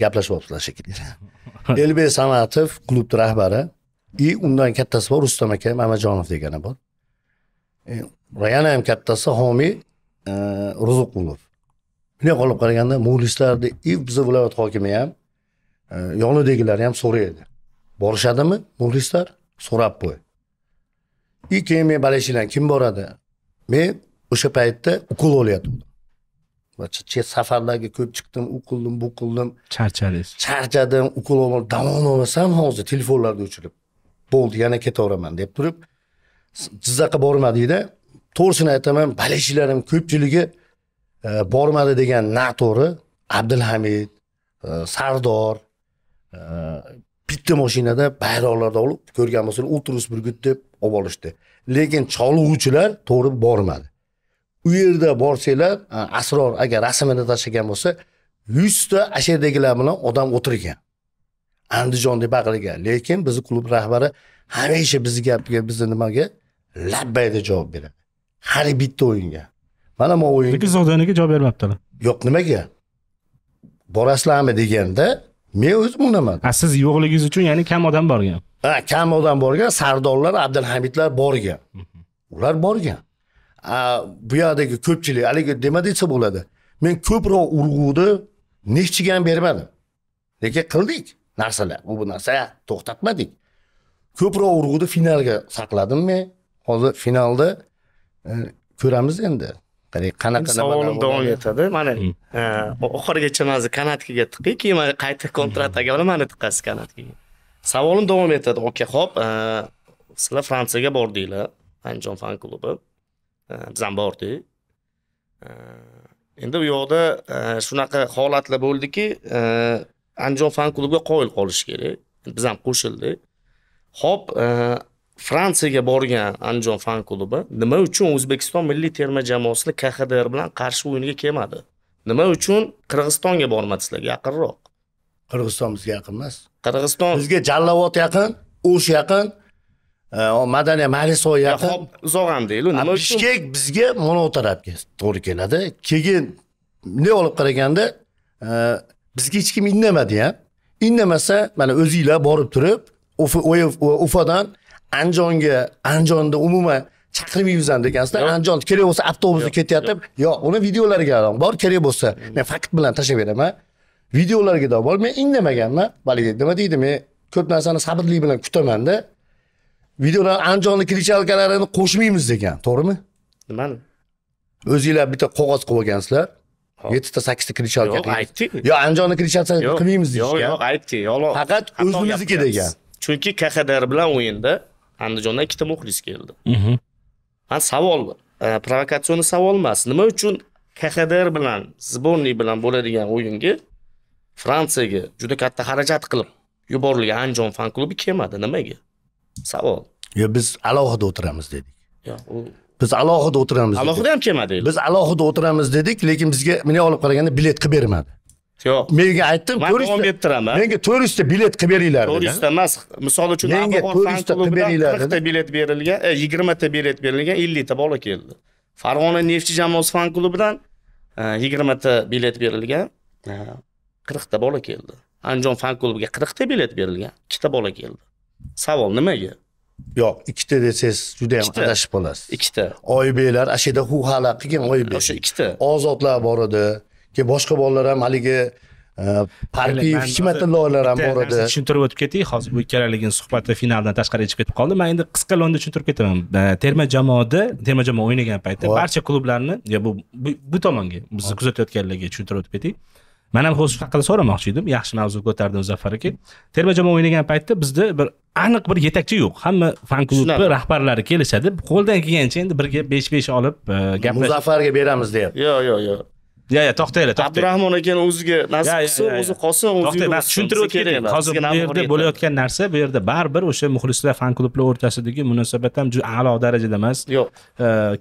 gaplashyaptilar shekilli elbek samatov klubni rahbari и undan kattasi bor rustam aka mamajonov degani bor e, yana ham kattasi homiy ro'ziqulov bunday olib qaraganda muxlislarni biza viloyat hokimi ham yonidagilar ham so'raydi borishadimi muxlislar so'rab qo'y и keyin men baleshilan kim boradi men o'sha paytda ukol olyotgandim chet safarlarga ko'p chiqdim u qildim bu qildim charchadingiz charchadim ukol olib davom olmasam hozir telefonlarda o'chirib bo'ldi yana ketaveraman deb turib jizzaxga bormadikda to'g'risini aytaman bolechiklarim ko'pchiligi e, bormadi degan noto'g'ri abdulhamid e, sardor e, bitta mashinada bayroqlarda olib ko'rganmiz ultrus burgut deb olib olishdi lekin cholg'uvchilar to'g'ri bormadi u yerda borsanglar e, asror agar rasmini tashlagan bo'lsa yuzta ana yerdagilar bilan odam o'tirgan andijonni bag'riga lekin bizni klub rahbari hamisha bizni gapiga bizni nimaga labbay deb javob beradi hali bitta o'yinga mana bu o'yin lekin zodaniga javob bermabdilar yo'q nimaga borasizlarmi deganda men o'zim unaman a siz yo'qligingiz uchun ya'ni kam odam borgan ha kam odam borgan sardorlar abdulhamidlar borgan mhm. ular borgan bu yoqdagi ko'pchilik haligi nima desa bo'ladi men ko'proq urg'uni nechchiga ham bermadim lekin qildik narsalar bu narsa to'xtatmadik ko'proq urg'uni finalga saqladim men hozir finalda ko'ramiz endi qarang qanaqa hmm. hmm. savolim davom etadi mana oxirigacha manzi kanatkaga tiqiy keyin qayta kontrataga bilan mana tiqasiz kanatkaga savolim davom etadi aka ho'p e, sizlar fransiyaga bordinglar andijon fan klubi e, biz ham bordik e, endi u yoqda shunaqa holatlar bo'ldiki andijon fan klubiga qoyil qolish kerak biz ham qo'shildik ho'p fransiyaga borgan andijon fan klubi nima uchun o'zbekiston milliy terma jamoasini kxdr bilan qarshi o'yinga kelmadi nima uchun qirg'izistonga bormadi sizlarga yaqinroq qirg'iziston bizga yaqin emas qirg'iziston bizga jallovod yaqin o'sh yaqin e, madaniyat majlisi yaqin uzoq ham deylik nima uchun bishkek bizga mo'nov tarafga to'g'ri keladi keyin bunday olib qaraganda e, bizga hech kim indamadi ham indamasa mana o'zinglar borib turib ufadan andijonga andijonda umuman chaqirib yurgizam dekansizda andijon kerak bo'lsa avtobusda ketyapti yo'q uni videolariga bor kerak bo'lsa men fakt bilan tashlab beraman videolarga davo bor men indamaganman balki nima deydi men ko'p narsani sabrlik bilan kutamanda videolar andijonni klichalkalarini qo'shmaymiz degan to'g'rimi nimani o'zinglar bitta qog'oz qilib olgansizlar yettita sakkizta krichalka yo'q aytdi yo andijonni krichalkasi qilmaymiz deyishgan yo'q aytding yolg'on faqat o'zimizniki degan chunki kxdr bilan o'yinda andijondan ikkita muxlis keldi man mhm. savol e, provokatsion savol emas nima uchun kxdr bilan сборный bilan bo'ladigan o'yinga fransiyaga juda katta xarajat qilib yuborilgan andijon fan klubi kelmadi nimaga savol yo biz alohida o'tiramiz dedik biz alohida o'tiramiz alohida ham kelmadi biz alohida o'tiramiz dedik lekin bizga bunday olib qaraganda bilet qilib bermadi yo'q menga aytdim man beraman menga to'rtyuzta bilet qilib beringlar to'rtyuzta emas misol uchun menga to'rtyuzta qilib beringlar qirqta bilet berilgan e, yigirmata bilet berilgan ellikta bola keldi farg'ona neftchi jamoasi fan klubidan e, yigirmata bilet berilgan e, qirqta bola keldi andijon fan klubiga qirqta bilet berilgan ikkita bola keldi savol nimaga yo'q ikkita desangiz juda ham adashib qolasiz ikkita oybeklar ana shu yerda hu hala qilgan oybek o'sha ikkita ozodlar bor edi keyin boshqa bolalar ham haligi e, parpiyev hikmatulla olar ham bor edi tushuntirib o'tib ketay hozir bu ikkalaligini suhbati finaldan tashqari chiqib ketib qoldi man endi qisqa londa tushuntirib ketaman e, terma jamoada terma jamoa o'ynagan paytda barcha klublarni yo bu bu tomonga bizni kuzatayotganlarga tushuntirib o'tib ketay man ham hozir shu haqida so'ramoqchi edim yaxshi mavzu ko'tardi muzaffar aka terma jamoa o'ynagan paytda bizda bir aniq bir yetakchi yo'q hamma fan klubi rahbarlari kelishadi qo'ldan kelgancha endi birga besh besh olib e, gaplashib muzaffarga beramiz deyapti yo'q yo'q yo'q yo yo'q to'xtanglar to'xtang abdurahmon akani o'ziga nasib qilsin o'zi qolsin o'zi tushuntirib kerak hozir bu yerda bo'layotgan narsa bu yerda baribir o'sha muxlislar fan klublar o'rtasidagi munosabat ham juda a'lo darajada emas yo'q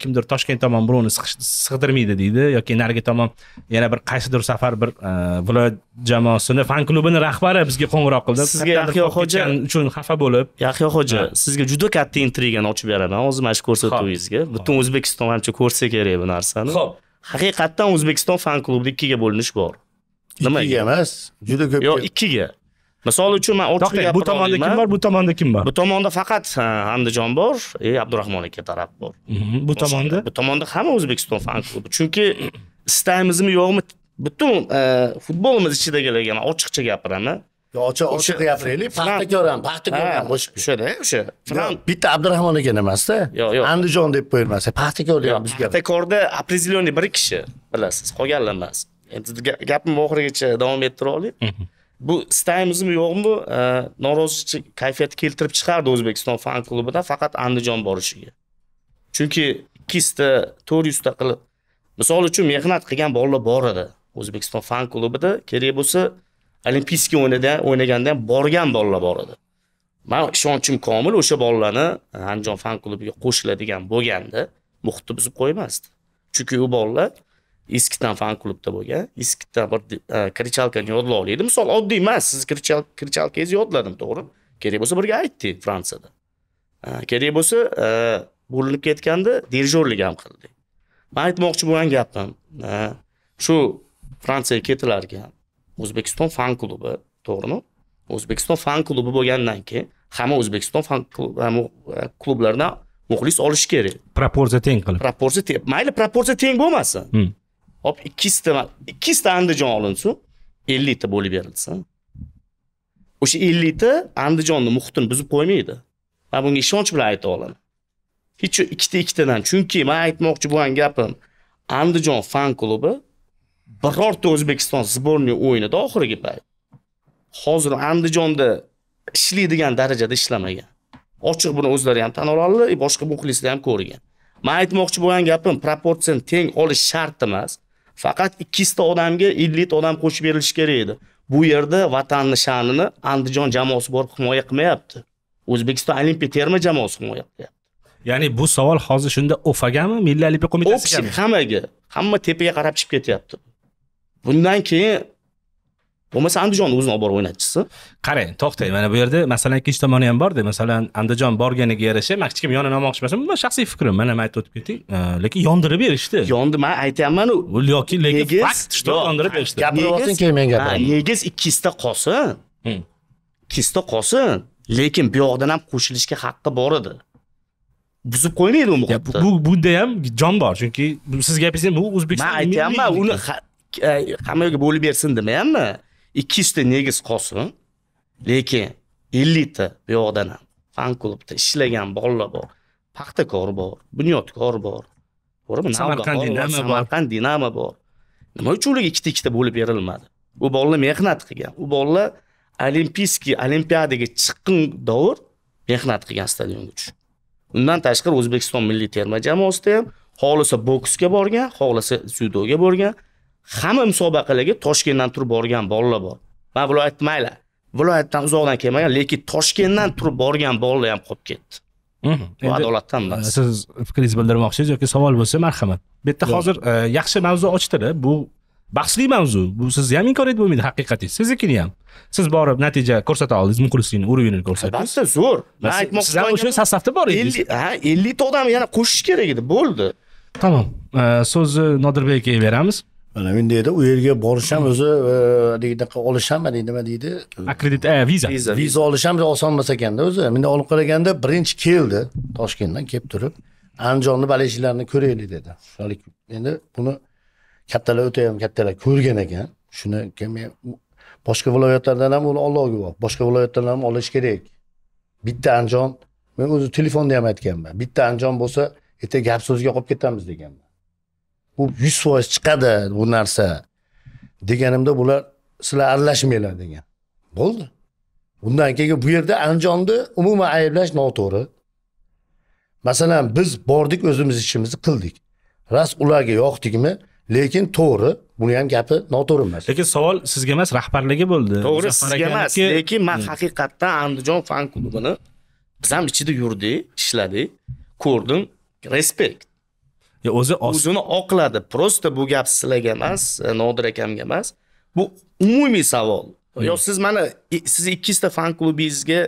kimdir toshkent tomon birovni sig'dirmaydi deydi yoki narigi tomon yana bir qaysidir safar bir viloyat jamoasini fan klubini rahbari bizga qo'ng'iroq qildi sizga yahyoxo'ja uchun xafa bo'lib yahyoxo'ja sizga juda katta intrigani ochib beraman hozir mana shu ko'rsatuvingizga butun o'zbekiston manimcha ko'rsa kerak bu narsani ho'p haqiqatdan o'zbekiston fan klubi ikkiga bo'linish bor nima ikkiga emas juda ko'p yo'q ikkiga misol uchun man ochiq bu tomonda kim bor bu tomonda kim bor bu tomonda faqat andijon bor и e, abdurahmon aka taraf bor mhm, bu tomonda bu tomonda hamma o'zbekiston fan klubi chunki istaymizmi yo'qmi butun e, futbolimiz ichidagilarga man ochiqcha gapiraman ochiq ochiq gapiraylik paxtakoran paxtakoran o'shada o'sha bitta abdurahmon ekan emasda yo'q yo'q andijon deb qo'yilmasa paxtakor deyapmiz paxtakorda определенный bir kishi bilasiz qolganlar emas endi gapimni oxirigacha davom ettira oling bu istaymizmi yo'qmi norozichilik kayfiyati keltirib chiqardi o'zbekiston fan klubidan faqat andijon borishiga chunki ikki yuzta to'rt yuzta qilib misol uchun mehnat qilgan bolalar bor edi o'zbekiston fan klubida kerak bo'lsa olimpiyskiy o'yinida o'ynaganda ham borgan bolalar bor edi man ishonchim komil o'sha bolalarni andijon fan klubiga qo'shiladigan bo'lganda muhitni buzib qo'ymasdi chunki u bolalar eskidan fan klubda bo'lgan eskidan bir e, krichalkani yodlay olaylik misol oddiy emas siz krichalkangizni yodladim to'g'rimi kerak bo'lsa birga aytdik fransiyada e, kerak bo'lsa e, bo'linib ketganda dirijorlik ham qildik man aytmoqchi bo'lgan gapim shu fransiyaga ketilarkan o'zbekiston fan klubi to'g'rimi o'zbekiston fan klubi bo'lgandan keyin hamma o'zbekiston fan e, e, klublaridan muxlis olish kerak proporsiya teng qilib proporsiya teng mayli proporsiya teng bo'lmasin hmm. hop ikkizta ikkizta andijon olinsin ellikta bo'lib berilsin o'sha ellikta andijonni muhitini buzib qo'ymaydi man bunga ishonch bilan ayta olaman hech ikkita ikkitadan chunki man aytmoqchi bo'lgan gapim andijon fan klubi birorta O'zbekiston сборный o'yinida oxirgi payt hozir Andijonda ishlaydigan darajada ishlamagan. Ochiq buni o'zlari ham tan oladilar, boshqa muxlislar ham ko'rgan. Men aytmoqchi bo'lgan gapim proporsion teng olish shart emas. Faqat 200 ta odamga 50 ta odam qo'shib berilishi kerak edi. Bu yerda vatanni sha'nini Andijon jamoasi borib himoya qilmayapti. O'zbekiston olimpiya terma jamoasi himoya qilyapti. Ya'ni bu savol hozir shunda OFAgami, Milliy Olimpiya Qo'mitasiga? Hammaga, hamma tepaga qarab chiqib ketyapti. bundan keyin bo'lmasa andijon o'zini olib borib o'ynatishsin qarang to'xtang mana bu yerda masalan ikkinchi tomoni ham borda masalan andijon borganiga yarasha man hech kim yonini olmoqchi emasman bu shaxsiy fikrim mana man aytib o'tib keting lekin yondirib berishdi yondi man aytyapmanu yoki lekin fakt что yondirib berishdi gapiryapsan keyin men gapiraman negiz ikkisida qolsin ikkisida qolsin lekin bu yoqdan ham qo'shilishga haqqi bor edi buzib qo'ymaydi u bu bunda ham jon bor chunki siz gapingizni bu o'zbekiston man aytyapman uni hammaga bo'lib bersin demayapman ikki yuzta negiz qolsin lekin ellikta bu yoqdan ham fan klubda ishlagan bolalar bor paxtakor bor bunyodkor bor to'g'rimi samarqand dinamo bor samarqand dinamo bor nima uchun ularga ikkita ikkita bo'lib berilmadi u bolalar mehnat qilgan u bolalar olimpiyskiy olimpiadaga chiqqan davr mehnat qilgan stadion uchun undan tashqari o'zbekiston milliy terma jamoasida ham xohlasa boksga borgan xohlasa dzyudoga borgan hamma musobaqalarga toshkentdan turib borgan bolalar bor man viloyat mayli viloyatdan uzoqdan kelmagan lekin toshkentdan turib borgan bolalar ham qolib ketdi mhmm. bu adolatdan emas e, siz fikringizni bildirmoqchisiz yoki savol bo'lsa marhamat bu yerda hozir e, yaxshi mavzu ochdilar bu bahsli mavzu bu sizni ham inkor etib bo'lmaydi haqiqatingiz siznikini ham siz borib natija ko'rsata oldingiz muxlislikni urovini ko'rsatdingiz albatta zo'r man aytmoqchi siz ham o'sha sostavda bor edingiz ha ellikta odam yana qo'shish kerak edi bo'ldi tamom e, so'zni nodirbekka beramiz mana bunday u yerga borish ham hmm. o'zi anaqa olish ham haligi nima deydi akredit e, viza viza olish ham oson emas ekanda o'zi bunday olib qaraganda birinchi keldi toshkentdan kelib turib andijonni baleshilarni ko'raylik dedi endi buni kattalar o'ta ham kattalar ko'rgan ekan shuni men boshqa viloyatlardan ham uni olloh guvoh boshqa viloyatlardan ham olish kerak bitta andijon men o'zi telefonda ham aytganman bitta andijon bo'lsa ertaga gap so'zga qolib ketamiz deganman bu yuz foiz chiqadi bu narsa deganimda bular sizlar aralashmanglar degan bo'ldi undan keyin bu yerda andijonni umuman ayblash noto'g'ri masalan biz bordik o'zimiz ishimizni qildik rost ularga yoqdikmi lekin to'g'ri buni ham gapi noto'g'ri emas lekin savol sizga emas rahbarlarga bo'ldi to'g'ri sizga emas lekin man haqiqatdan andijon fan klubini biz ham ichida yurdik ishladik ko'rdim respekt o'zi o'zini oqladi prosta bu gap sizlarga emas e, nodir akamga emas bu umumiy savol hmm. yo siz mana siz ikkizta fan klubingizga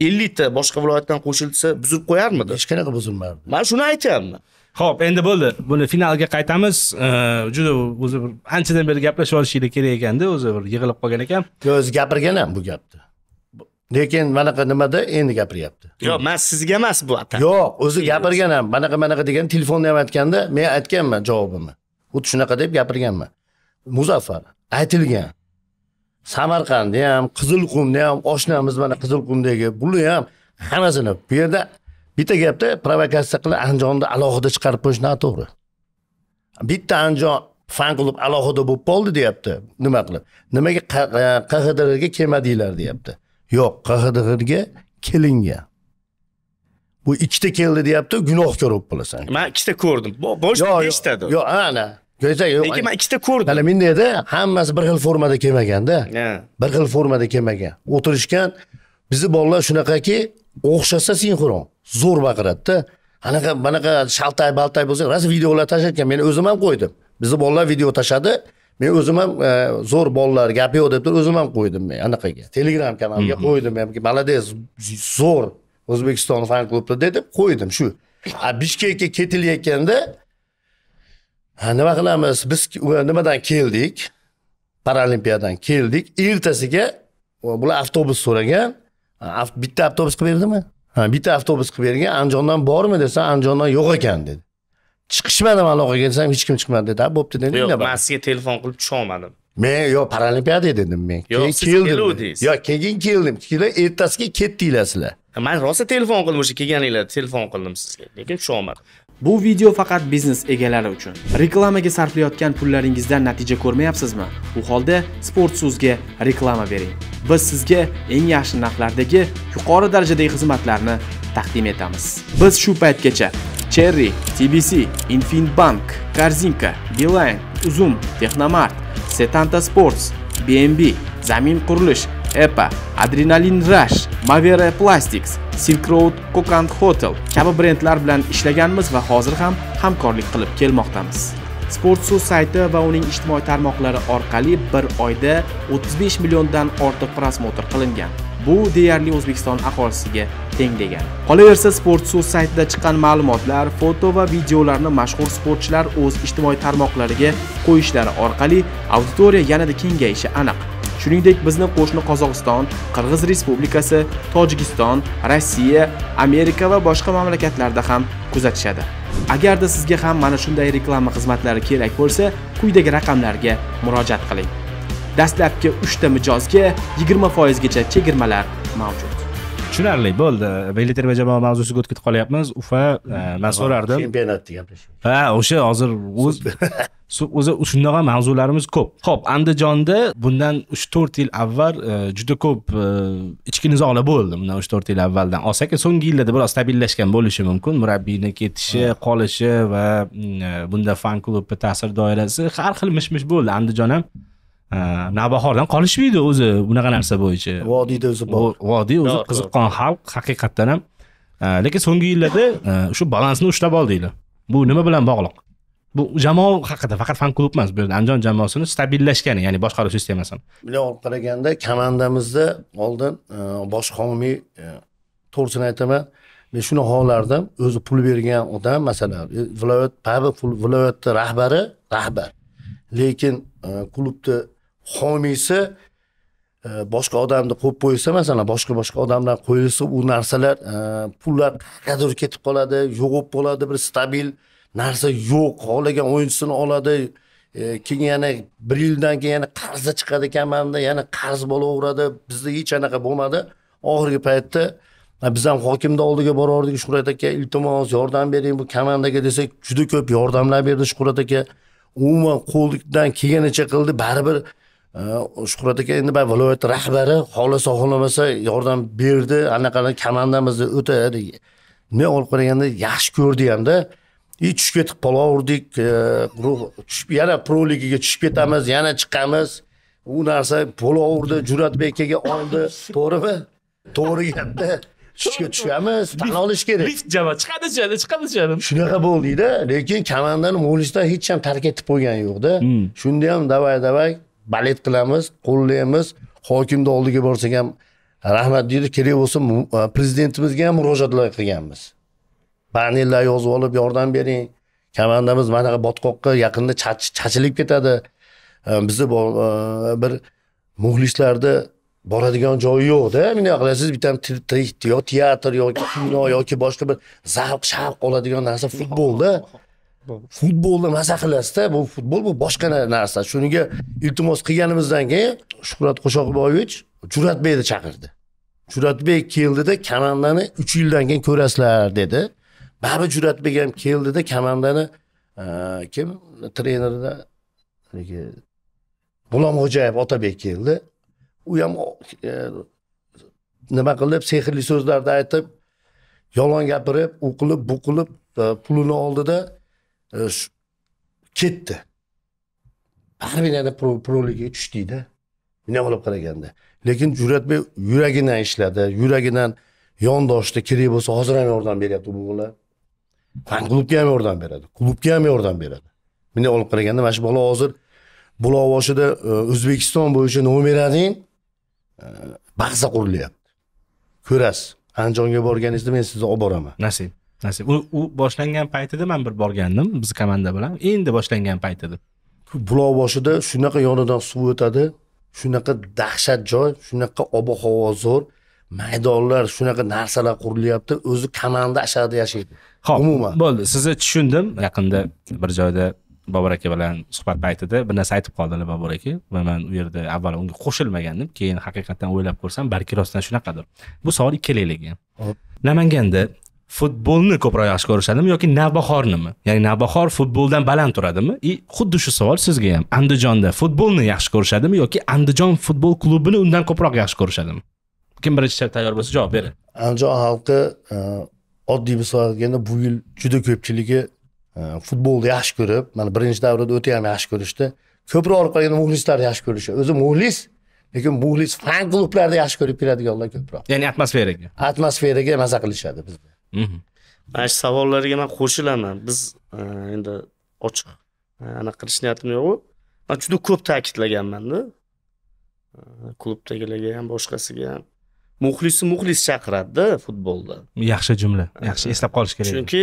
ellikta boshqa viloyatdan qo'shilsa buzib qo'yarmidi hech qanaqa buzilmadi man shuni aytyapman ho'p endi bo'ldi buni finalga qaytamiz e, juda o'zi bir anchadan beri gaplashib olishinglar kerak ekanda o'zi bir yig'ilib qolgan ekan o'zi gapirgan ham bu gapni lekin manaqa nimada endi gapiryapti yo'q man sizga emas bu ata yo'q o'zi gapirgan ham manaqa manaqa degan telefonda ham aytganda men aytganman javobimni xuddi shunaqa deb gapirganman muzaffar aytilgan samarqandni ham qizilqumni ham oshnamiz mana qizilqumdagi buni ham hammasini bu yerda bitta gapda provokatsiya qilib andijonni alohida chiqarib qo'yish noto'g'ri bitta andijon fan klub alohida bo'lib qoldi deyapti nima qilib nimaga qahdraga kelmadinglar deyapti yo'q qahdig'irga kelingan bu ikkita keldi deyapti gunohkor bo'lib qolasan man ikkita ko'rdim boshida beshtada yo'q ana lekin man ikkita ko'rdim mana bundayda hammasi bir xil formada kelmaganda bir xil formada kelmagan o'tirishgan bizni bolalar shunaqaki o'xshasa sinxron zo'r baqiradida anaqa manaqa shaltay baltay bo'lsa rosa videolar tashlayotgan men o'zim ham qo'ydim bizni bolalar video tashladi men o'zim ham e, zo'r bolalar gapi yo'q deb turib o'zim ham qo'ydim men anaqaga telegram kanaliga mhm. qo'ydim men молодец zo'r o'zbekiston fan klubida deb qo'ydim shu bishkekka ketilayotganda nima qilamiz biz nimadan keldik paralimpiyadan keldik ertasiga bular avtobus so'ragan bitta avtobus qilib berdimi ha bitta avtobus qilib bergan andijondan bormi desa andijondan yo'q ekan dedi chiqishmadim aloqaga desam hech kim chiqmadi dedi bo'pti dedim yo'q man sizga telefon qilib olmadim men yo paralimpiada dedim men keyin keldim yo yo'q keyin keldim keyin ertasiga ketdinglar sizlar man rosa telefon qildim o'sha kelganinglarda telefon qildim sizga lekin tushaolmadim Bu video faqat biznes egalari uchun. Reklamaga sarflayotgan pullaringizdan natija ko'rmayapsizmi? U holda Sportsuzga reklama bering. Biz sizga eng yaxshi narxlardagi yuqori darajadagi xizmatlarni taqdim etamiz. Biz shu paytgacha Cherry, TBC, Infinbank, Korzinka, Beeline, Uzum, Technomart, Setanta Sports, BNB, Zamin Qurilish Epa, Adrenaline Rush, Mavera Plastics, Silk Road Kokand Hotel kabi brendlar bilan ishlaganmiz va hozir ham hamkorlik qilib kelmoqdamiz. Sportsu sayti va uning ijtimoiy tarmoqlari orqali bir oyda 35 milliondan ortiq prosmotr qilingan. Bu deyarli O'zbekiston aholisiga teng degani. Qolaversa Sportsu saytida chiqqan ma'lumotlar, foto va videolarni mashhur sportchilar o'z ijtimoiy tarmoqlariga qo'yishlari orqali auditoriya yanada kengayishi aniq. shuningdek bizni qo'shni qozog'iston qirg'iz respublikasi tojikiston rossiya amerika va boshqa mamlakatlarda ham kuzatishadi agarda sizga ham mana shunday reklama xizmatlari kerak bo'lsa quyidagi raqamlarga murojaat qiling dastlabki 3 ta mijozga 20 foizgacha chegirmalar mavjud tushunarli bo'ldi milliy terma jamoa mavzusiga o'tib ketib qolyapmiz ufa e, man so'rardim chempionatni gaplashamiz ha o'sha hozir o'z o'zi shundaqa mavzularimiz ko'p ho'p andijonda bundan uch to'rt yil avval e, juda ko'p e, ichki nizolar bo'ldi bundan uch to'rt yil avvaldan olsak so'nggi yillarda biroz stabillashgan bo'lishi mumkin murabbiyni ketishi qolishi va bunda fan klubni ta'sir doirasi har xil mish mish bo'ldi andijon ham navbahardan qolishmaydi o'zi bunaqa narsa bo'yicha vodiyda o'zi bor vodiy o'zi qiziqqon xalq haqiqatdan ham lekin so'nggi yillarda shu balansni ushlab oldinglar bu nima bilan bog'liq bu jamoa haqida faqat fan klub emas bu yerda andijon jamoasini stabillashgani ya'ni boshqaruv sistemasini bunday olib qaraganda komandamizda oldin boshqa homiy to'g'risini aytaman men shuni xohlardim o'zi pul bergan odam masalan viloyat baribir viloyatni rahbari rahbar lekin klubni homiysi e, boshqa odamni qo'yib qo'yilsa masalan boshqa boshqa odamlar qo'yilsa u narsalar e, pullar qayergadir ketib qoladi yo'q bo'lib qoladi bir stabil narsa yo'q xohlagan o'yinchisini oladi e, keyin yana bir yildan keyin yana qarzda chiqadi komanda yana qarz bo'laveradi bizda hech anaqa bo'lmadi oxirgi paytda biz ham hokimni oldiga borardik shuhrat aka iltimos yordam bering bu komandaga desak juda ko'p yordamlar berdi shuhrat aka umuman qo'ldan kelganicha qildi baribir shuhrat aka endi boya viloyat rahbari xohlasa xohlamasa yordam berdi anaqani komandamizni o'ta men olib qaraganda yaxshi ko'rdi hamda и tushib ketib qolaverdik tushib yana pro ligaga tushib ketamiz yana chiqamiz u narsa bo'laverdi jur'atbek akaga oldi to'g'rimi to'g'ri gapda tushga tushamiz tan olish kerak lift jama chiqadi chiqadi chiqadi chiqadi shunaqa bo'ldida lekin komandani muxlislar hech ham tark etib qo'ygani yo'qda hmm. shunda ham давай давай balet qilamiz qo'llaymiz hokimni oldiga borsak ham rahmat deydi kerak bo'lsa e, prezidentimizga ham murojaatlar qilganmiz panellar yozib olib yordam bering komandamiz mana botqoqqa yaqinda chachilib ketadi e, bizni e, bir muxlislarni boradigan joyi yo'qda bunaqa qilasiz bitta yo teatr yoki kino yoki boshqa bir zavq shavq oladigan narsa futbolda futbolni maza qilasizda bu futbol bu boshqa narsa shunga iltimos qilganimizdan keyin shuhrat qo'shoqboyevich jur'atbekni chaqirdi jur'atbek keldida komandani uch yildan keyin ko'rasizlar dedi baribir jur'atbek ham keldida komandani e, kim trenerda haligi g'ulomxo'jayev otabek keldi u ham e, nima qilib sehrli so'zlarni aytib yolg'on gapirib u qilib bu qilib e, pulini oldida Э, ketdi baribir yana proliga tushdikda bunday olib qaraganda lekin jur'atbek yuragidan ishladi yuragidan yondoshdi kerak bo'lsa hozir ham yordam beryapti bu bola fan klubga ham yordam beradi klubga ham yordam beradi bunday olib qaraganda mana shu bola hozir buloq boshida e, o'zbekiston bo'yicha один e, bahsa qurilyapti ko'rasiz andijonga borganingizda men sizni olib boraman nasib narsa u, u boshlangan paytida man bir borgandim biz komanda bilan endi boshlangan payt edi buloq boshida shunaqa yonidan suv o'tadi shunaqa dahshat joy shunaqa ob havo zo'r maydonlar shunaqa narsalar qurilyapti o'zi komanda ashada yashaydi ho'p umuman bo'ldi sizni tushundim yaqinda bir joyda bobur aka bilan suhbat paytida bir narsa aytib qoldilar bobur aka va man u yerda avval unga qo'shilmagandim keyin haqiqatdan o'ylab ko'rsam balki rostdan shunaqadir bu savol ikkalaylagan namanganda futbolni ko'proq yaxshi ko'rishadimi yoki navbahornimi ya'ni navbahor futboldan baland turadimi и xuddi shu savol sizga ham andijonda futbolni yaxshi ko'rishadimi yoki andijon futbol klubini undan ko'proq yaxshi ko'rishadimi kim birinchi tayyor bo'lsa javob bering andijon xalqi e, oddiy misol olganda bu yil juda ko'pchiligi e, futbolni yaxshi ko'rib mana birinchi davrada o'ta ham yaxshi ko'rishdi ko'proq olib qaraganda muxlislarni yaxshi ko'rishi o'zi muxlis lekin muxlis fan klublarni yaxshi ko'rib keladiganlar ko'proq ya'ni atmosferaga atmosferaga maza qilishadi bizda mana shu savollarga man qo'shilaman biz endi ochiq anaqa qilish niyatim yo'qu man juda ko'p ta'kidlaganmanda klubdagilarga ham boshqasiga ham muxlisi muxlis chaqiradida futbolda yaxshi jumla yaxshi eslab qolish kerak chunki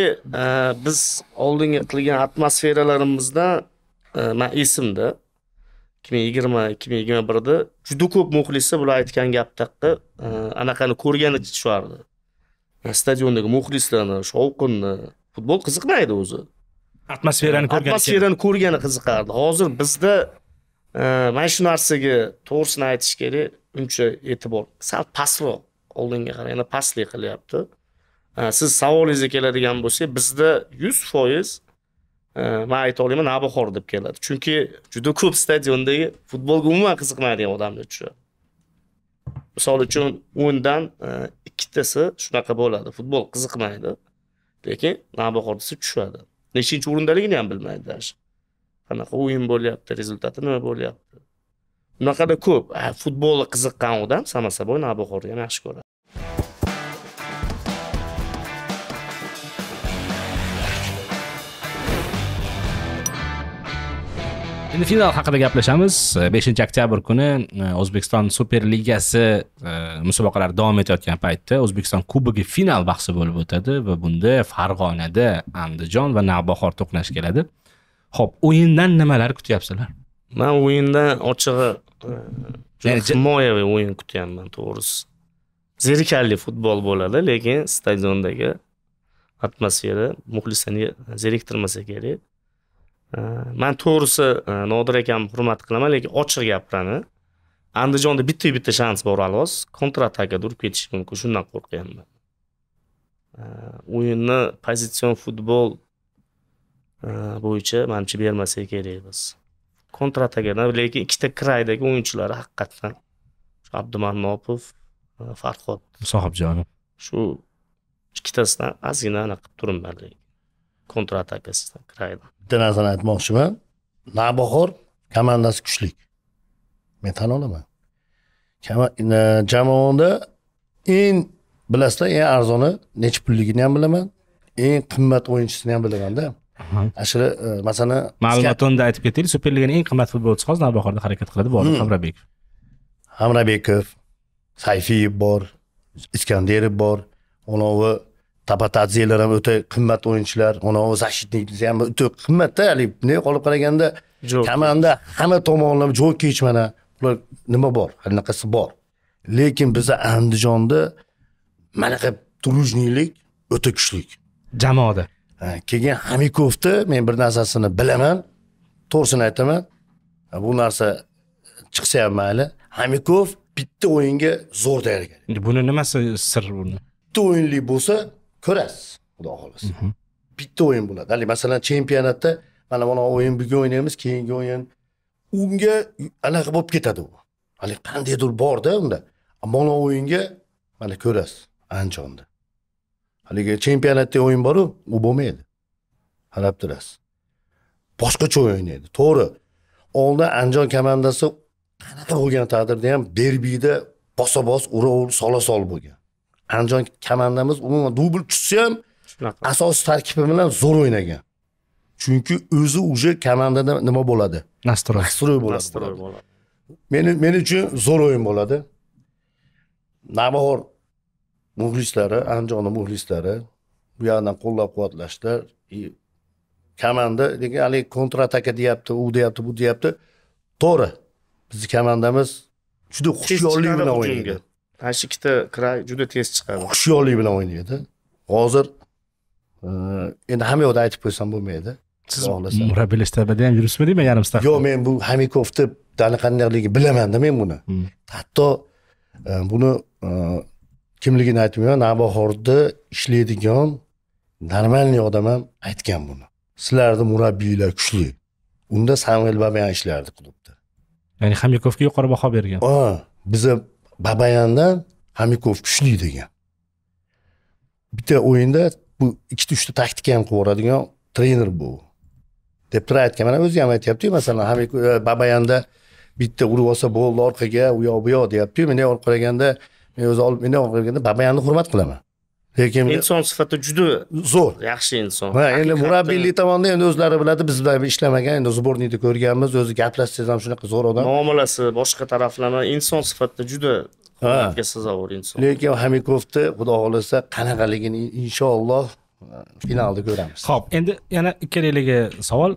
biz oldingi qilgan atmosferalarimizdan man esimda ikki ming yigirma ikki ming yigirma birda juda ko'p muxlislar bular aytgan gaptaqqa anaqani ko'rgani tushardi stadiondagi muxlislarni shovqinni futbol qiziqmaydi o'zi atmosferani ko'rgani atmosferani ko'rgani qiziqardi hozir bizda mana shu narsaga to'g'risini aytish kerak uncha e'tibor sal pastroq oldinga qaraganda pastlik qilyapti siz savolingizga keladigan bo'lsak bizda yuz foiz man ayta olaman navbahor deb keladi chunki juda ko'p stadiondagi futbolga umuman qiziqmaydigan odamlar tushadi misol uchun o'ndan e, ikkitasi shunaqa bo'ladi futbol qiziqmaydi lekin navbahordisi tushadi nechinchi o'rindaligini ham bilmaydi даже qanaqa o'yin bo'lyapti rezultati nima bo'lyapti bunaqada ko'p futbolni qiziqqan odam samasaboy navbahorni ham yaxshi ko'radi endi final haqida gaplashamiz e, beshinchi oktyabr kuni e, o'zbekiston super ligasi e, musobaqalari davom etayotgan paytda o'zbekiston kubogi final bahsi bo'lib o'tadi va bunda farg'onada andijon va navbahor to'qnash keladi ho'p o'yindan nimalar kutyapsizlar man o'yindan ochig'i himoyaviy o'yin kutyapman to'g'risi zerikarli futbol bo'ladi lekin stadiondagi atmosfera muxlisani zeriktirmasa kerak Э, man to'g'risi e, nodir akamni hurmat qilaman lekin ochiq gapirani andijonda bitta bitta shans bor alvos kontratakada urib ketishi mumkin shundan qo'rqyapman o'yinni e, pozitsion futbol e, bo'yicha manimcha bermasak kerak biz kontratakadan lekin ikkita kraydagi o'yinchilar haqiqatdan abdumanopov farhod sohibjonov shu ikkitasidan ozgina anaqa qilib turibman kontratakasidan kiradi bitta narsani aytmoqchiman navbahor komandasi kuchli men tan olaman jamoada eng bilasizlar eng arzoni necha pulligini ham bilaman e, eng qimmat o'yinchisini ham bilamanda ana shu masalan ma'lumot o'rnida aytib ketaylik superligani eng qimmat futbolchisi hozir navbahorda harakat qiladi bodir hmm. hamrabekov hamrabekov sayfiyev bor iskandarov bor anavi tabatadzelar ham o'ta qimmat o'yinchilar anavi защитниклар ham o'ta qimmatda haligi bunday olib qaraganda komanda hamma tomonlama jokich mana bular nima bor anaqasi bor lekin biza andijonda manaqa дружныйlik o'ta kuchli jamoada keyin hamikovni men bir narsasini bilaman to'g'risini aytaman bu narsa chiqsa ham mayli hamikov bitta o'yinga zo'r endi buni nimasi sir buni bitta o'yinlik bo'lsa ko'rasiz xudo xohlasa mm -hmm. bitta o'yin bo'ladi haligi masalan chempionatda mana mana o'yin bugun o'ynaymiz keyingi o'yin unga anaqa bo'lib ketadi u haligi qandaydir borda unda mana o'yinga mana ko'rasiz andijonda haligi chempionatda o'yin boru u bo'lmaydi qarab turasiz boshqacha o'yin o'ynaydi to'g'ri oldin andijon komandasi qanaqa bo'lgan taqdirda ham derbida bosa bos ura ur sola sol bo'lgan andijon komandamiz umuman dubl tushsa ham asosiy tarkibi bilan zo'r o'ynagan chunki o'zi уже komandada nima bo'ladi настрой настрой bo'ladi meni men uchun zo'r o'yin bo'ladi navbahor muxlislari andijonni muxlislari bu yoqdan qo'llab quvvatlashdi и komanda lekin haligi kontrataka deyapti u deyapti bu deyapti to'g'ri bizni komandamiz juda hushyorlik bilan o'ynaydi ana shu ikkita kraj juda tez chiqadi hushyorlik bilan o'ynaydi hozir e, endi hamma yoqda aytib qo'ysam bo'lmaydi siz murabbiylar shtabida ham yuribsizmi deyman yarim stavka yo'q men bu hamikovni deb qandayligini bilamanda men buni hmm. hatto e, buni e, kimligini aytmayman navbahorda ishlaydigan нормальный odam ham aytgan buni sizlarni murabbiylar kuchli unda samvel babayan ishlardi klubda ya'ni hamikovga yuqori baho bergan biza babayandan hamikov kuchli degan bitta o'yinda bu ikkita uchta taktika ham qilib yuboradigan trener bu deb turib aytgan mana o'zi ham aytyaptiku masalan e, babayanda bitta urib olsa bo'ldi orqaga u yoq bu yoq deyaptiku menday olib qaraganda men o'zi olib menday olib qaraganda babayanni hurmat qilaman lekin inson sifati juda zo'r yaxshi inson va endi murabbiylik tomonda endi o'zlari biladi biz bilan ishlamagan endi сборникni ko'rganmiz o'zi gaplashsangiz ham shunaqa zo'r odam muomalasi boshqa taraflama inson sifatida juda hurmatga sazovor inson lekin hamikovni xudo xohlasa qanaqaligini inshaalloh finalda ko'ramiz ho'p endi yana ikkalalaga savol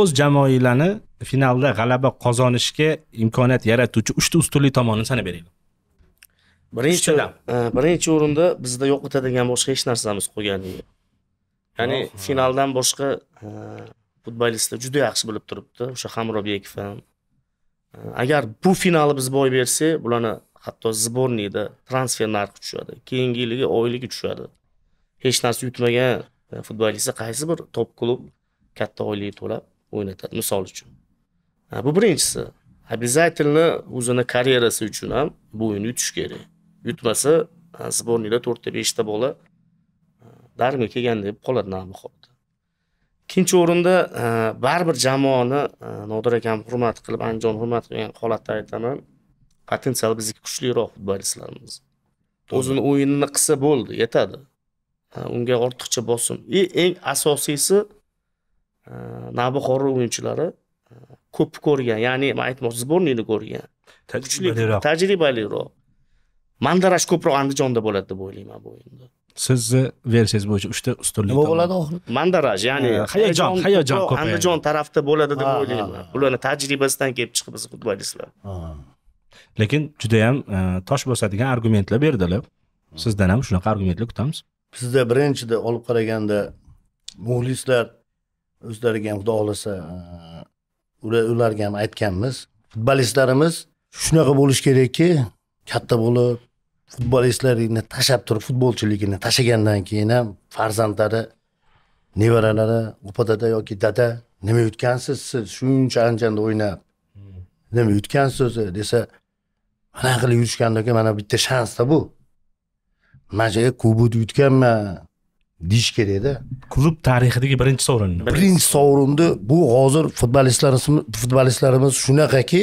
o'z jamoanglarni finalda g'alaba qozonishga imkoniyat yaratuvchi uchta ustunlik tomonini sanab beringlar birinchi birinchi o'rinda bizda yo'qotadigan boshqa hech narsamiz yo'q ya'ni finaldan boshqa futbolistlar juda yaxshi bilib turibdi o'sha hamrobekov ham agar bu finalni biz boy bersak bularni hatto сборныйda transfer narxi tushadi keyingi yilgi oyligi tushadi hech narsa yutmagan futbolistni qaysi bir top klub katta oylik to'lab o'ynatadi misol uchun bu birinchisi обязательно o'zini karyerasi uchun ham bu o'yinni yutish kerak yutmasa sbornikda to'rtta beshta bola darmi kelgan deb qoladi navbat holda ikkinchi o'rinda baribir jamoani nodir akam hurmat qilib andijon hurmat qilgan holatda aytaman potensial bizniki kuchliroq futbolistlarimiz o'zini o'yinini qilsa bo'ldi yetadi unga ortiqcha bosim и e, eng asosiysi navbahorni o'yinchilari ko'p ko'rgan ya'ni man aytmoqchi сборникni ko'rgan kuchli tajribaliroq mandaraj ko'proq andijonda bo'ladi deb o'ylayman bu o'yinda sizni versiyangiz bo'yicha uchta ustunlik nima bo'ladi oxiri mandaraj ya'ni hayajon hayajon ko'p andijon tarafda bo'ladi deb o'ylayman bularni tajribasidan kelib chiqib biz futbolistlar lekin judayam e, tosh bosadigan argumentlar berdilar sizdan ham shunaqa argumentlar kutamiz bizda birinchida olib qaraganda muxlislar o'zlariga ham xudo xohlasa e, ularga ham aytganmiz futbolistlarimiz shunaqa bo'lishi kerakki katta bo'lib futbolistlaringni tashlab turib futbolchiligini tashlagandan keyin ham farzandlari nevaralari opa dada yoki dada nima yutgansiz siz shuncha anchanda o'ynab nima yutgansiz o'zi desa mana qilib yurishgandan keyin mana bitta shansda bu mana shu kubokni yutganman deyish kerakda klub tarixidagi birinchi sovrinni birinchi sovrinni bu hozir futbolistlarimiz futbolistlarimiz shunaqaki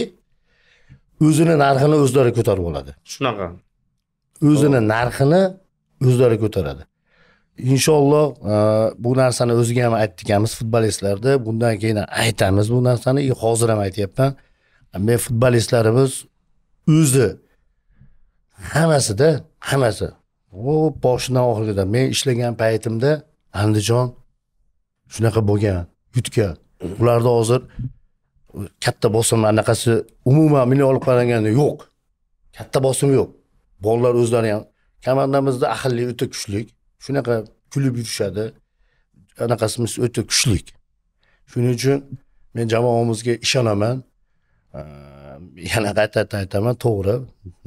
o'zini narxini o'zlari ko'tarib oladi shunaqa o'zini narxini o'zlari ko'taradi inshaalloh e, bu narsani o'ziga ham aytganmiz futbolistlarda bundan keyin aytamiz bu narsani e, hozir ham aytyapman men futbolistlarimiz o'zi hammasida hammasi u boshidan oxirigacha men ishlagan paytimda andijon shunaqa bo'lgan yutgan ularda hozir katta bosim anaqasi umuman milliy olib qaraganda yo'q katta bosim yo'q bolalar o'zlari ham komandamizda ahillik o'ta kuchli shunaqa kulib yurishadi anaqasimiz o'ta kuchli shuning uchun men jamoamizga ishonaman yana qayta aytaman to'g'ri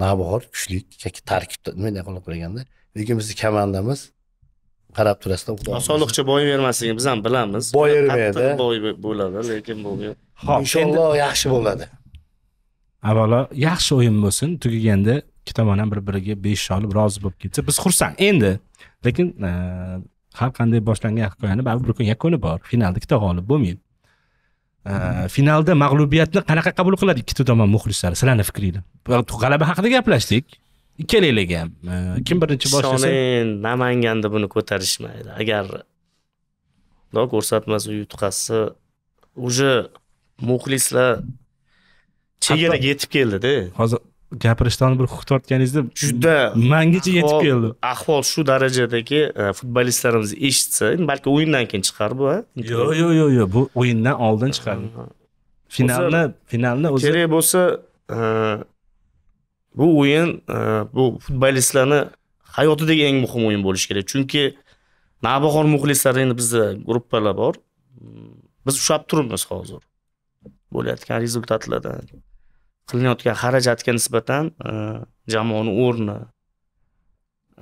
nabor kuchli tarkibda bunday qilib qaraganda lekin bizni komandamiz qarab turasizda boy boyvermasligi biz ham bilamiz boyavermaydi boy bo'ladi lekin bu ho'p inshaalloh yaxshi bo'ladi avvalo yaxshi o'yin bo'lsin tugaganda ikki tomon ham bir biriga besh olib rozi bo'lib ketsa biz xursand endi lekin e, har qanday boshlangan hikoyani baribir bir kun yakuni bor finalda ikkita g'olib bo'lmaydi e, finalda mag'lubiyatni qanaqa qabul qiladi ikkita tomon muxlislari sizlarni fikringlar g'alaba haqida gaplashdik ikkalayligi ham e, kim birinchi boshlasa namanganda buni ko'tarishmaydi agar xudo ko'rsatmasa yutqazsa уже muxlislar chegaraga yetib keldida hozir gapirishdan bir huk tortganingizda juda mangacha yetib keldi ahvol shu darajadaki e, futbolistlarimiz eshitsa balki o'yindan keyin chiqar bu yo'q yo'q yo'q yo'q bu o'yindan oldin chiqar finalni finalni o'zi kerak bo'lsa e, bu o'yin e, bu futbolistlarni hayotidagi eng muhim o'yin bo'lishi kerak chunki navbahor muxlislar endi bizda gruppalar bor biz ushlab turibmiz hozir bo'layotgan rezultatlardan qilinayotgan xarajatga nisbatan e, jamoani o'rni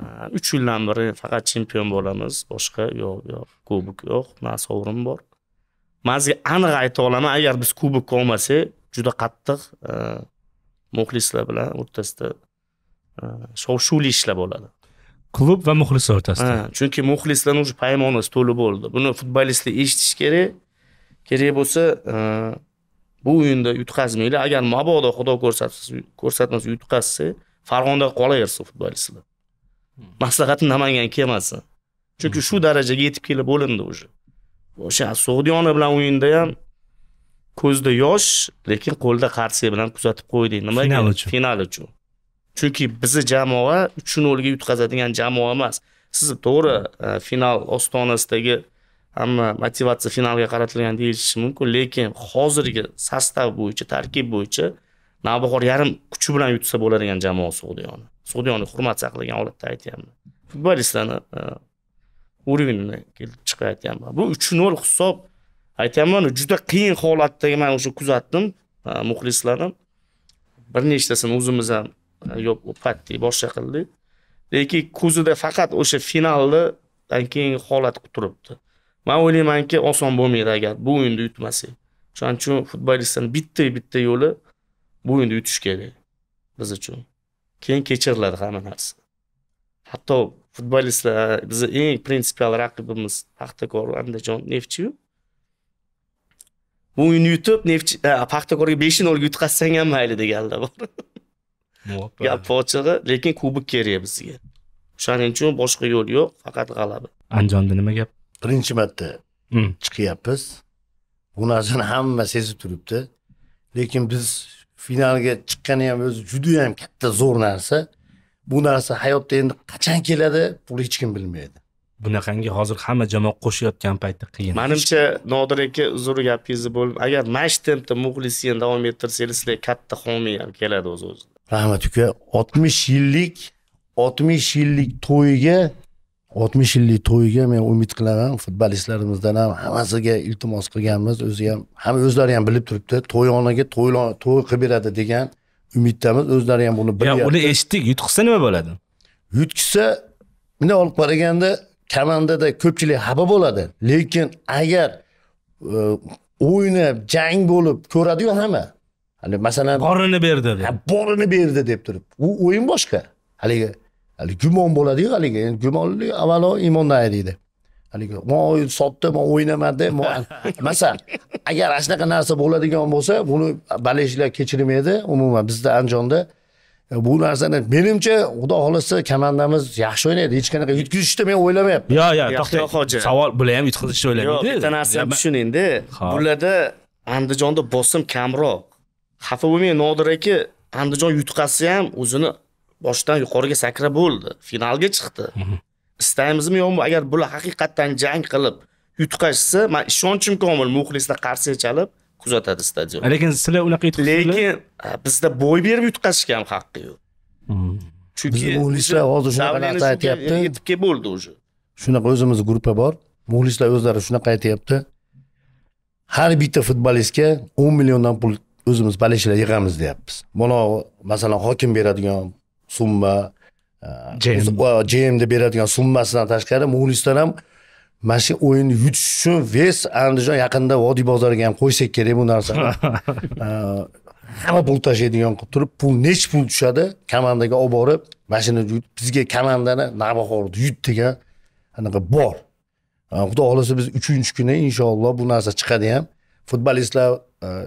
e, uch yildan beri faqat chempion bo'lamiz boshqa yo'q yo'q kubok yo'q mani sovrim bor man sizga aniq ayta olaman agar biz kubokka olmasak juda qattiq e, muxlislar bilan o'rtasida shov shuvli ishlar bo'ladi klub va muxlislar o'rtasida chunki muxlislarni уже paymonasi to'lib bo'ldi buni futbolistlar eshitishi kerak kerak bo'lsa bu o'yinda yutqazmanglar agar mabodo xudo ko'rsatsa ko'rsatmasa yutqazsa farg'onada qolaversin futbolistlar hmm. maslahati namangan kelmasin chunki hmm. shu darajaga yetib kelib bo'lindi уже o'sha sug'diyona bilan o'yinda ham ko'zda yosh lekin qo'lda qarsiya bilan kuzatib qo'ydik nimaga final uchun final uchun chunki bizni jamoa uch nolga yutqazadigan jamoa emas siz to'g'ri e, final ostonasidagi hamma motivatsiya finalga qaratilgan deyilishi mumkin lekin hozirgi sostav bo'yicha tarkib bo'yicha navbahor yarim kuchi bilan yutsa bo'ladigan jamoa sug'diyoni sug'diyoni hurmat saqlagan holatda aytyapman futbolistlarni уровеньini e, kelib chiqib aytyapman bu uch nol hisob aytyapman juda qiyin holatdagi man o'sha kuzatdim e, muxlislarni bir nechtasini o'zimiz ham e, yo'q o'patdik boshqa qildik lekin ko'zida faqat o'sha finaldan keyingi holat turibdi man o'ylaymanki oson bo'lmaydi agar bu o'yinda yutmasak shuning uchun futbolistlarni bitta bitta yo'li bu o'yinda yutish kerak biz uchun keyin kechiriladi hamma narsa hatto futbolistlar bizni eng prinsipial raqibimiz paxtakor andijon neftchiyu bu o'yinni yutib neftchi e, paxtakorga besh nolga yutqazsang ham mayli deganlar bor gap ochig'i lekin kubok kerak bizga o'shaning uchun boshqa yo'l yo'q faqat g'alaba andijonda nima gap birinchi marta chiqyapmiz bu narsani hamma sezib turibdi lekin biz finalga chiqqani ham o'zi judayam katta zo'r narsa bu narsa hayotda endi qachon keladi buni hech kim bilmaydi bunaqangi hozir hamma jamoa qo'shayotgan paytda qiyin manimcha nodir aka uzr gapingizni bo'lib agar mana shu tempda muxlislikni davom ettirsangiz sizlarga katta homiy ham keladi o'z o'zidan rahmat uka oltmish yillik oltmish yillik to'yiga oltmish yillik to'yiga men umid qilaman futbolistlarimizdan ham hammasiga iltimos qilganmiz o'zi ham hamma o'zlari ham bilib turibdi onaga to'y to'y qilib beradi degan umiddamiz o'zlari ham buni bilyapti uni eshitdik yutqizsa nima bo'ladi yutqizsa bunday olib qaraganda komandada ko'pchilik xafa bo'ladi lekin agar e, o'ynab jang bo'lib ko'radiyu hamma masalan borini berdi borini berdi deb turib u o'yin boshqa haligi haligi gumon bo'ladiku haligi gumonli avvalo iymondan haydaydi haligi voy sotdi man o'ynamadi masalan agar ana shunaqa narsa bo'ladigan bo'lsa buni baleshlar kechirmaydi umuman bizda andijonda bu narsani menimcha xudo xohlasa komandamiz yaxshi o'ynaydi hech qanaqa yutqizishni men o'ylamayapman yo'q yo'q to'xtang hoji savol bular ham yutqizishni o'ylamaydi yo'q bitta narsani tushuningda bularda andijonda bosim kamroq xafa bo'lmang nodir aka andijon yutqazsa ham o'zini boshdan yuqoriga sakrab bo'ldi finalga chiqdi istaymizmi yo'qmi agar bular haqiqatdan jang qilib yutqazsa man ishonchim komil muxlislar qarsak chalib kuzatadi stadion lekin sizlar unaqa yutuq lekin bizda bo'y berib yutqazishga ham haqqi yo'q chunki muxlislar hozir shunaqa narsa aytyapti yetib kelib bo'ldi уже shunaqa o'zimizni gruppa bor muxlislar o'zlari shunaqa aytyapti har bitta futbolistga o'n milliondan pul o'zimiz balishlar yig'amiz deyapmiz mana masalan hokim beradigan summa jmni e, beradigan summasidan tashqari muxlislar ham mana shu o'yinni yutish uchun ves andijon yaqinda vodiy bozoriga ham qo'ysak kerak bu narsani e, hamma pul tashlaydigan qilib turib pul nechi pul tushadi komandaga olib borib shuni bizga komandani navbahorni yut degan anaqa bor e, xudo xohlasa biz uchinchi kuni inshaalloh bu narsa chiqadi ham futbolistlar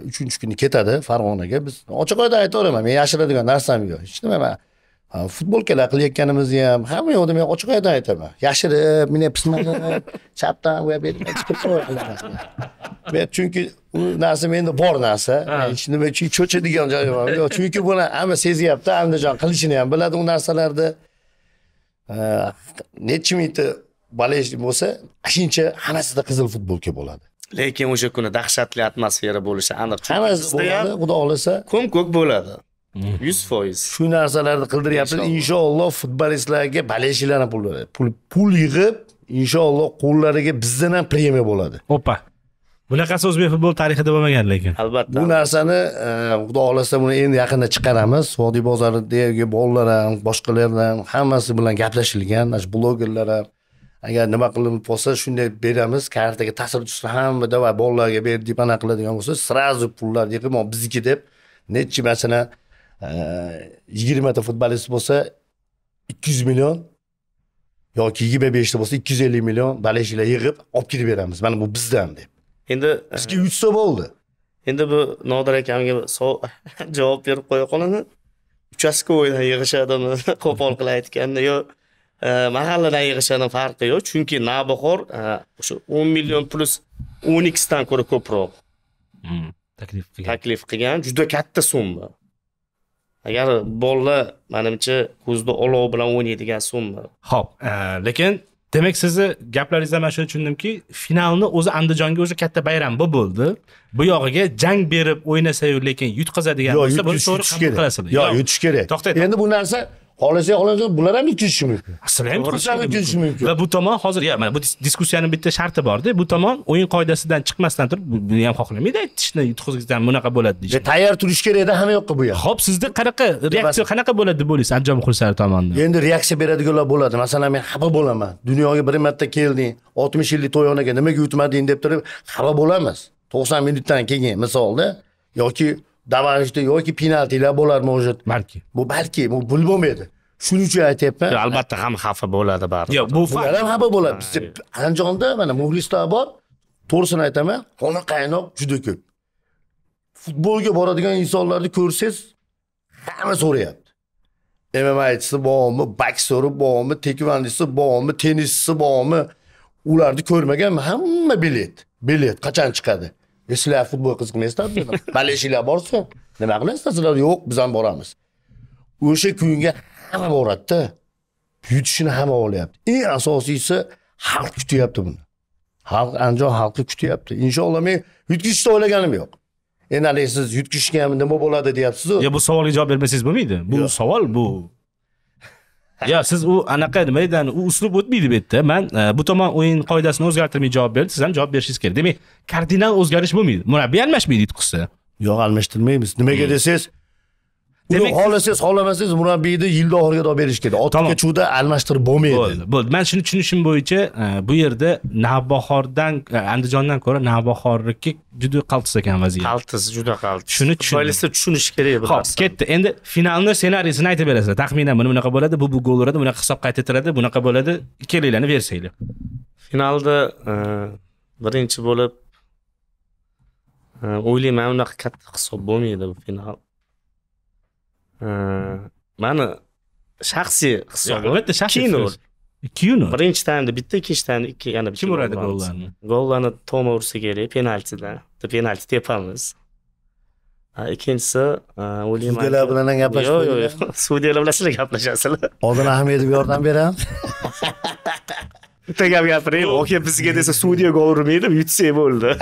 uchinchi kuni ketadi farg'onaga biz ochiq oydin aytaveraman men yashiradigan narsam yo'q hech nima man futbolkalar qilayotganimizni ham hamma yoqda men ochiq oydin aytaman yashirib bunday pismiqib chapdan bu yoqqa chunki u narsa menda bor narsa hech nima uchun cho'chadigan joyi ham yo'q chunki buni hamma sezyapti andijon qilishini ham biladi u narsalarni nechi mingta болезнь bo'lsa aksincha hammasida qizil futbolka bo'ladi lekin o'sha kuni dahshatli atmosfera bo'lishi aniq hammasi bo'ladi xudo xohlasa ko'm ko'k bo'ladi Mm-hmm. yuz foiz shu narsalarni qildiryapmiz inshaalloh futbolistlarga болельщиklarni pul pul pul yig'ib inshaalloh qo'llariga bizdan ham premiya bo'ladi opa bunaqasi o'zbek futbol tarixida bo'lmagan lekin albatta bu narsani e, xudo xohlasa buni endi yaqinda chiqaramiz vodiy bozoridagi bolalar ham boshqalar ham hammasi bilan gaplashilgan mana shu blogerlar ham agar nima qilinib qolsa shunday beramiz kartaga ta'sir tushsa hamma davay bolalarga ber deb anaqa qiladigan bo'lsa сразу pullarni yig'ib biziki deb nechi masalan yigirmata futbolist bo'lsa ikki yuz million yoki yigirma beshta bo'lsa ikki yuz ellik million bolechilar yig'ib olib kirib beramiz mana bu bizdan deb endi bizga yutsa bo'ldi endi bu nodir akamga javob berib qo'ya qolaman uchastkavoydan yig'ishadimi qo'pol qilib aytganda yo mahalladan yig'ishadimi farqi yo'q chunki navbahor o'sha o'n million plyus o'n ikkisidan ko'ra ko'proq hmm, taklif qilgan taklif qilgan juda katta summa agar bolalar manimcha ko'zda olov bilan o'ynaydigan so'mmi ho'p e, lekin demak sizni gaplaringizdan man shuni tushundimki finalni o'zi andijonga o'zi katta bayram bu bo'ldi bu yog'iga jang berib o'ynasayu lekin yutqazadigan bo'lsa buni to'g'ri qabul qilasizmi yo'q yutish kerak to'xtang endi bu narsa xohlasa xohlasa bular ham ikkilishishi mumkin sizlar ham ikkilishishi mumkin va bu tomon hozir yo mana bu diskussiyani bitta sharti borda bu tomon o'yin qoidasidan chiqmasdan turib buni ham xohlamaydi aytishni yutqizsam bunaqa bo'ladi deyish tayyor turish kerakda hamma yoqqa bu ham ho'p sizda qanaqa reaksiya qanaqa bo'ladi deb o'ylaysiz andijon muxlislari tomonidan endi reaksiya beradiganlar bo'ladi masalan men xafa bo'laman dunyoga bir marta kelding oltmish yillik to'y to'yxonaga nimaga yutmading deb turib xafa bo'lamiz to'qson minutdan keyin misolda yoki davajda yoki penaltilar bo'lar может balki bu balki bu bo'lmaydi shuning uchun aytyapman albatta ham xafa bo'ladi baribir yo'q bu bular ham xafa bo'ladi bizda andijonda mana muxlislar bor to'g'risini aytaman xona qaynoq juda ko'p futbolga boradigan insonlarni ko'rsangiz hamma so'rayapti mmachisi bormi boksori bormi tekvandisi bormi tennischisi bormi ularni ko'rmagan hamma bilet bilet qachon chiqadi e sizlar futbol qiziqmaysizlar hali ishinglar bor nima qilasizlar sizlar yo'q biz ham boramiz o'sha kunga hamma boradida yutishini hamma olyapti eng asosiysi xalq kutyapti buni xalq andijon xalqi kutyapti inshaalloh men yutqizishni o'ylaganim yo'q endi haligi siz yutqizishga nima bo'ladi deyapsizu yo bu savolga javob bermasangiz bo'lmaydi bu savol bu yo siz u anaqa nima deydi u uslub o'tmaydi bu yerda man e, bu tomon o'yin qoidasini o'zgartirmay javob berdim siz ham javob berishingiz kerak demak kardinal o'zgarish bo'lmaydi murabbiy almashmaydi yutqizsa yo'q almashtirmaymiz nimaga hmm. desangiz uni xohlasangiz xohlamasangiz murabbiyni yilni oxiriga olib berish kerak otga chuvda almashtirib bo'lmaydi bo'ldi bo'ldi man shuni tushunishim bo'yicha e, bu yerda navbahordan e, andijondan ko'ra navbahorniki juda qaltis ekan vaziyat qaltis juda qaltis shuni futbolistlar tushunishi kerak bu hop ketdi endi finalni ssenariysini aytib berasizlar taxminan buni bunaqa bo'ladi bu bu gol uradi bunaqa hisob qayd etiladi bunaqa bo'ladi ikkalanglarni versanglar finalda e, birinchi bo'lib o'ylayman unaqa katta hisob bo'lmaydi bu final mani shaxsiy hisobim albatta shaxsiy kino nol ikki nol birinchi taymda bitta ikkinchi taymda ikki yana kim uradi gollarni gollarni toma ursa kerak penaltidan bitta penalti tepamiz ikkinchisi o'ylayman sudyalar bilan ham gaplashib yo'q yo'q sudyalar bilan sizlar gaplashasizlar oldin ahmedovga yordam beradi bitta gap gapiring oka bizga desa sudya gol urmaydi yutsak bo'ldi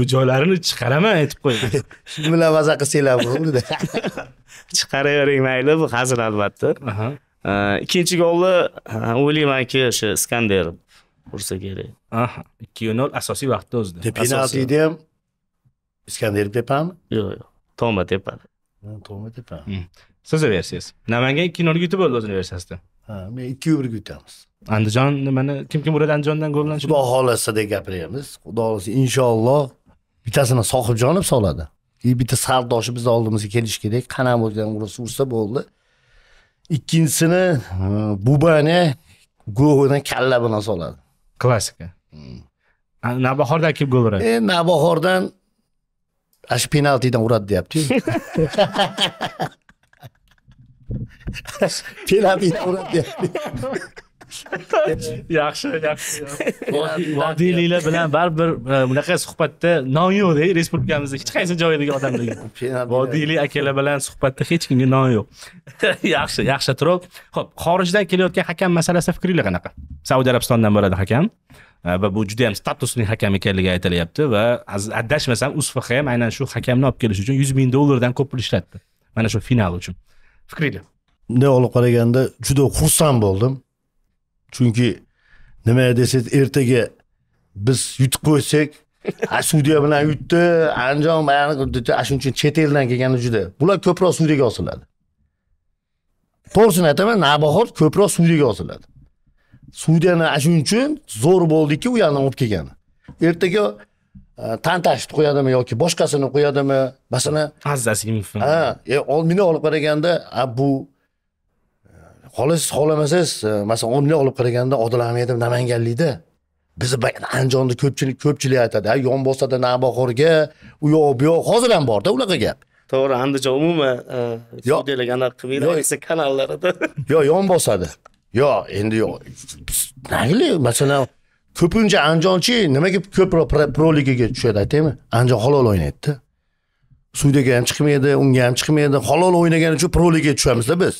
bu joylarini chiqaraman aytib qo'ying shu bilan maza qilsanglar bo'ldi chiqaravering mayli bu hazil albatta ikkinchi golni o'ylaymanki o'sha iskanderov ursa kerak ikki nol asosiy vaqtda o'zida penaltida ham iskander tepami yo'q yo'q toma tepadi toma hmm. siz versiyangiz namangan ikki nolga yutib oldi o'zini versiyasida ha men ikkiyu birga yutamiz andijon nimani kim kim uradi andijondan bilan xudo xohlasa deb gapiryapmiz xudo xohlasa inshaalloh bittasini sohibjonov soladi bitta sardoshi bizni oldimizga kelishi kerak qanaqa bo'lgan ursa ursa bo'ldi ikkinchisini e, bubani go'ni kalla bilan soladi klassika hmm. navbahordan kim gol uradi e navbahordan ana shu penaltidan uradi deyaptiku penaltidan uradi deyapti yaxshi yaxshi vodiliylar bilan baribir e, bunaqa suhbatda non yo'qda respublikamizda hech qaysi joyidagi odamlarga vodiylik akalar bilan suhbatda hech kimga non yo'q yaxshi yaxshi turib ho'p xorijdan kelayotgan hakam masalasida fikringlar qanaqa saudiya arabistonidan bo'ladi hakam e, va bu juda yam statusli hakam ekanligi aytilyapti va adashmasam usfh ham aynan shu hakamni olib kelish uchun yuz ming dollardan ko'p pul ishlatdi mana shu final uchun fikringlar bunday olib qaraganda juda xursand bo'ldim chunki nima desangiz ertaga biz yutib qo'ysak sudya bilan yutdi andijon ana shuning uchun chet eldan kelgani juda bular ko'proq sudyaga osiladi to'g'risini aytaman navbahor ko'proq sudyaga osiladi sudyani ana shuning uchun zo'r bo'ldiki u yoqdan olib kelgani ertaga tantashni qo'yadimi yoki boshqasini qo'yadimi masalan azizasi ha e, meni olib qaraganda bu xohlasangiz xohlamasangiz e, masalan o'nglab olib qaraganda odil ahmedov namanganlikda bizni andijonda ko'pchilik ko'pchilik aytadi ha yonbosada navbahorga u yoq bu yoq hozir ham borda unaqa gap to'g'ri andijon umuman e, studiyalarga anaqa qilmaydi kanallarida yo yon bosadi yo endi yo'q mayli masalan ko'pincha andijonchi nimaga ko'proq proligaga tushadi aytaymi andijon halol o'ynaydida sudyaga ham chiqmaydi unga ham chiqmaydi halol o'ynagani uchun proligaga tushamizda biz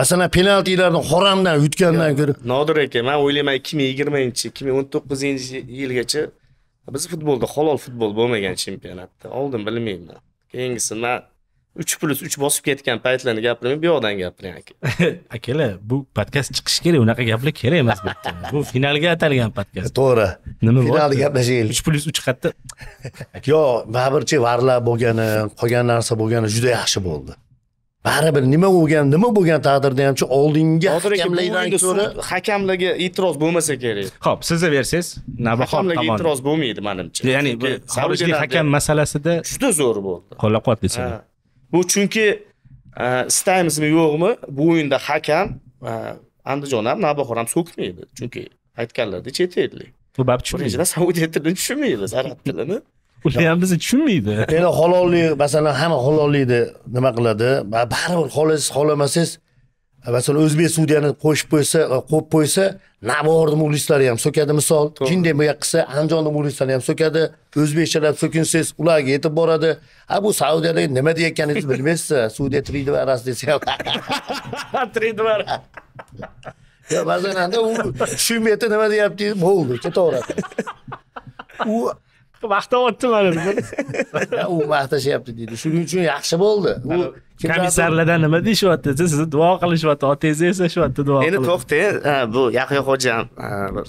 masalan penaltilarni xoramdan yutgandan ko'ra nodir aka man o'ylayman ikki ming yigirmanchi ikki ming o'n to'qqizinchi yilgacha biz futbolda halol futbol bo'lmagan chempionatda oldin bilmayman keyingisi man uch plyus uch bosib ketgan paytlarni gapirmay bu yoqdan gapiring aka akalar bu podkast chiqishi kerak unaqa gaplar kerak emas bu bu finalga atalgan podkast e, to'g'ri nima finalda gaplashaylik uch plyus uch qayerda yo'q baribirchi varlar bo'lgani qolgan narsa bo'lgani juda yaxshi bo'ldi baribir nima bo'lgan nima bo'lgan taqdirda hamchi oldingi hakamlardan ko'ra hakamlarga e'tiroz bo'lmasa kerak ho'p sizni versiyangiz navbahor hakamlarga e'tiroz bo'lmaydi manimcha ya'ni xorijiy hakam masalasida juda zo'r bo'ldi qo'llab quvvatlaysizlar bu chunki e, istaymizmi yo'qmi bu o'yinda hakam e, andijon ham navbahor ham so'kmaydi chunki aytganlaridek chet ellik bu birinchidan saudiya tilini tushunmaymiz arab tilini ular ham bizni tushunmaydi endi halollik masalan hamma halollikni nima qiladi baribir xohlasangiz xohlamasangiz masalan o'zbek sudiyani qo'shib qo'ysa e, qo'yib qo'ysa naborni muxlislari ham so'kadi misol jinday bu qilsa andijonni muxlislari ham so'kadi o'zbekchalab so'kinsangiz ularga yetib boradi a bu saudiyada nima deyayotganingizni bilmaysiz sudya три два раз desa ham три два раз yo ba'zananda u tushunmayapti nima deyapti bo'ldi ketaveradi u vaqtda mana u maqtashyapti deydi shuning uchun yaxshi bo'ldi u komissarlardan nima deyishyapti sizni duo qilishyapti otangizni eslashyapti duo endi to'xta bu yahyo xo'jam bir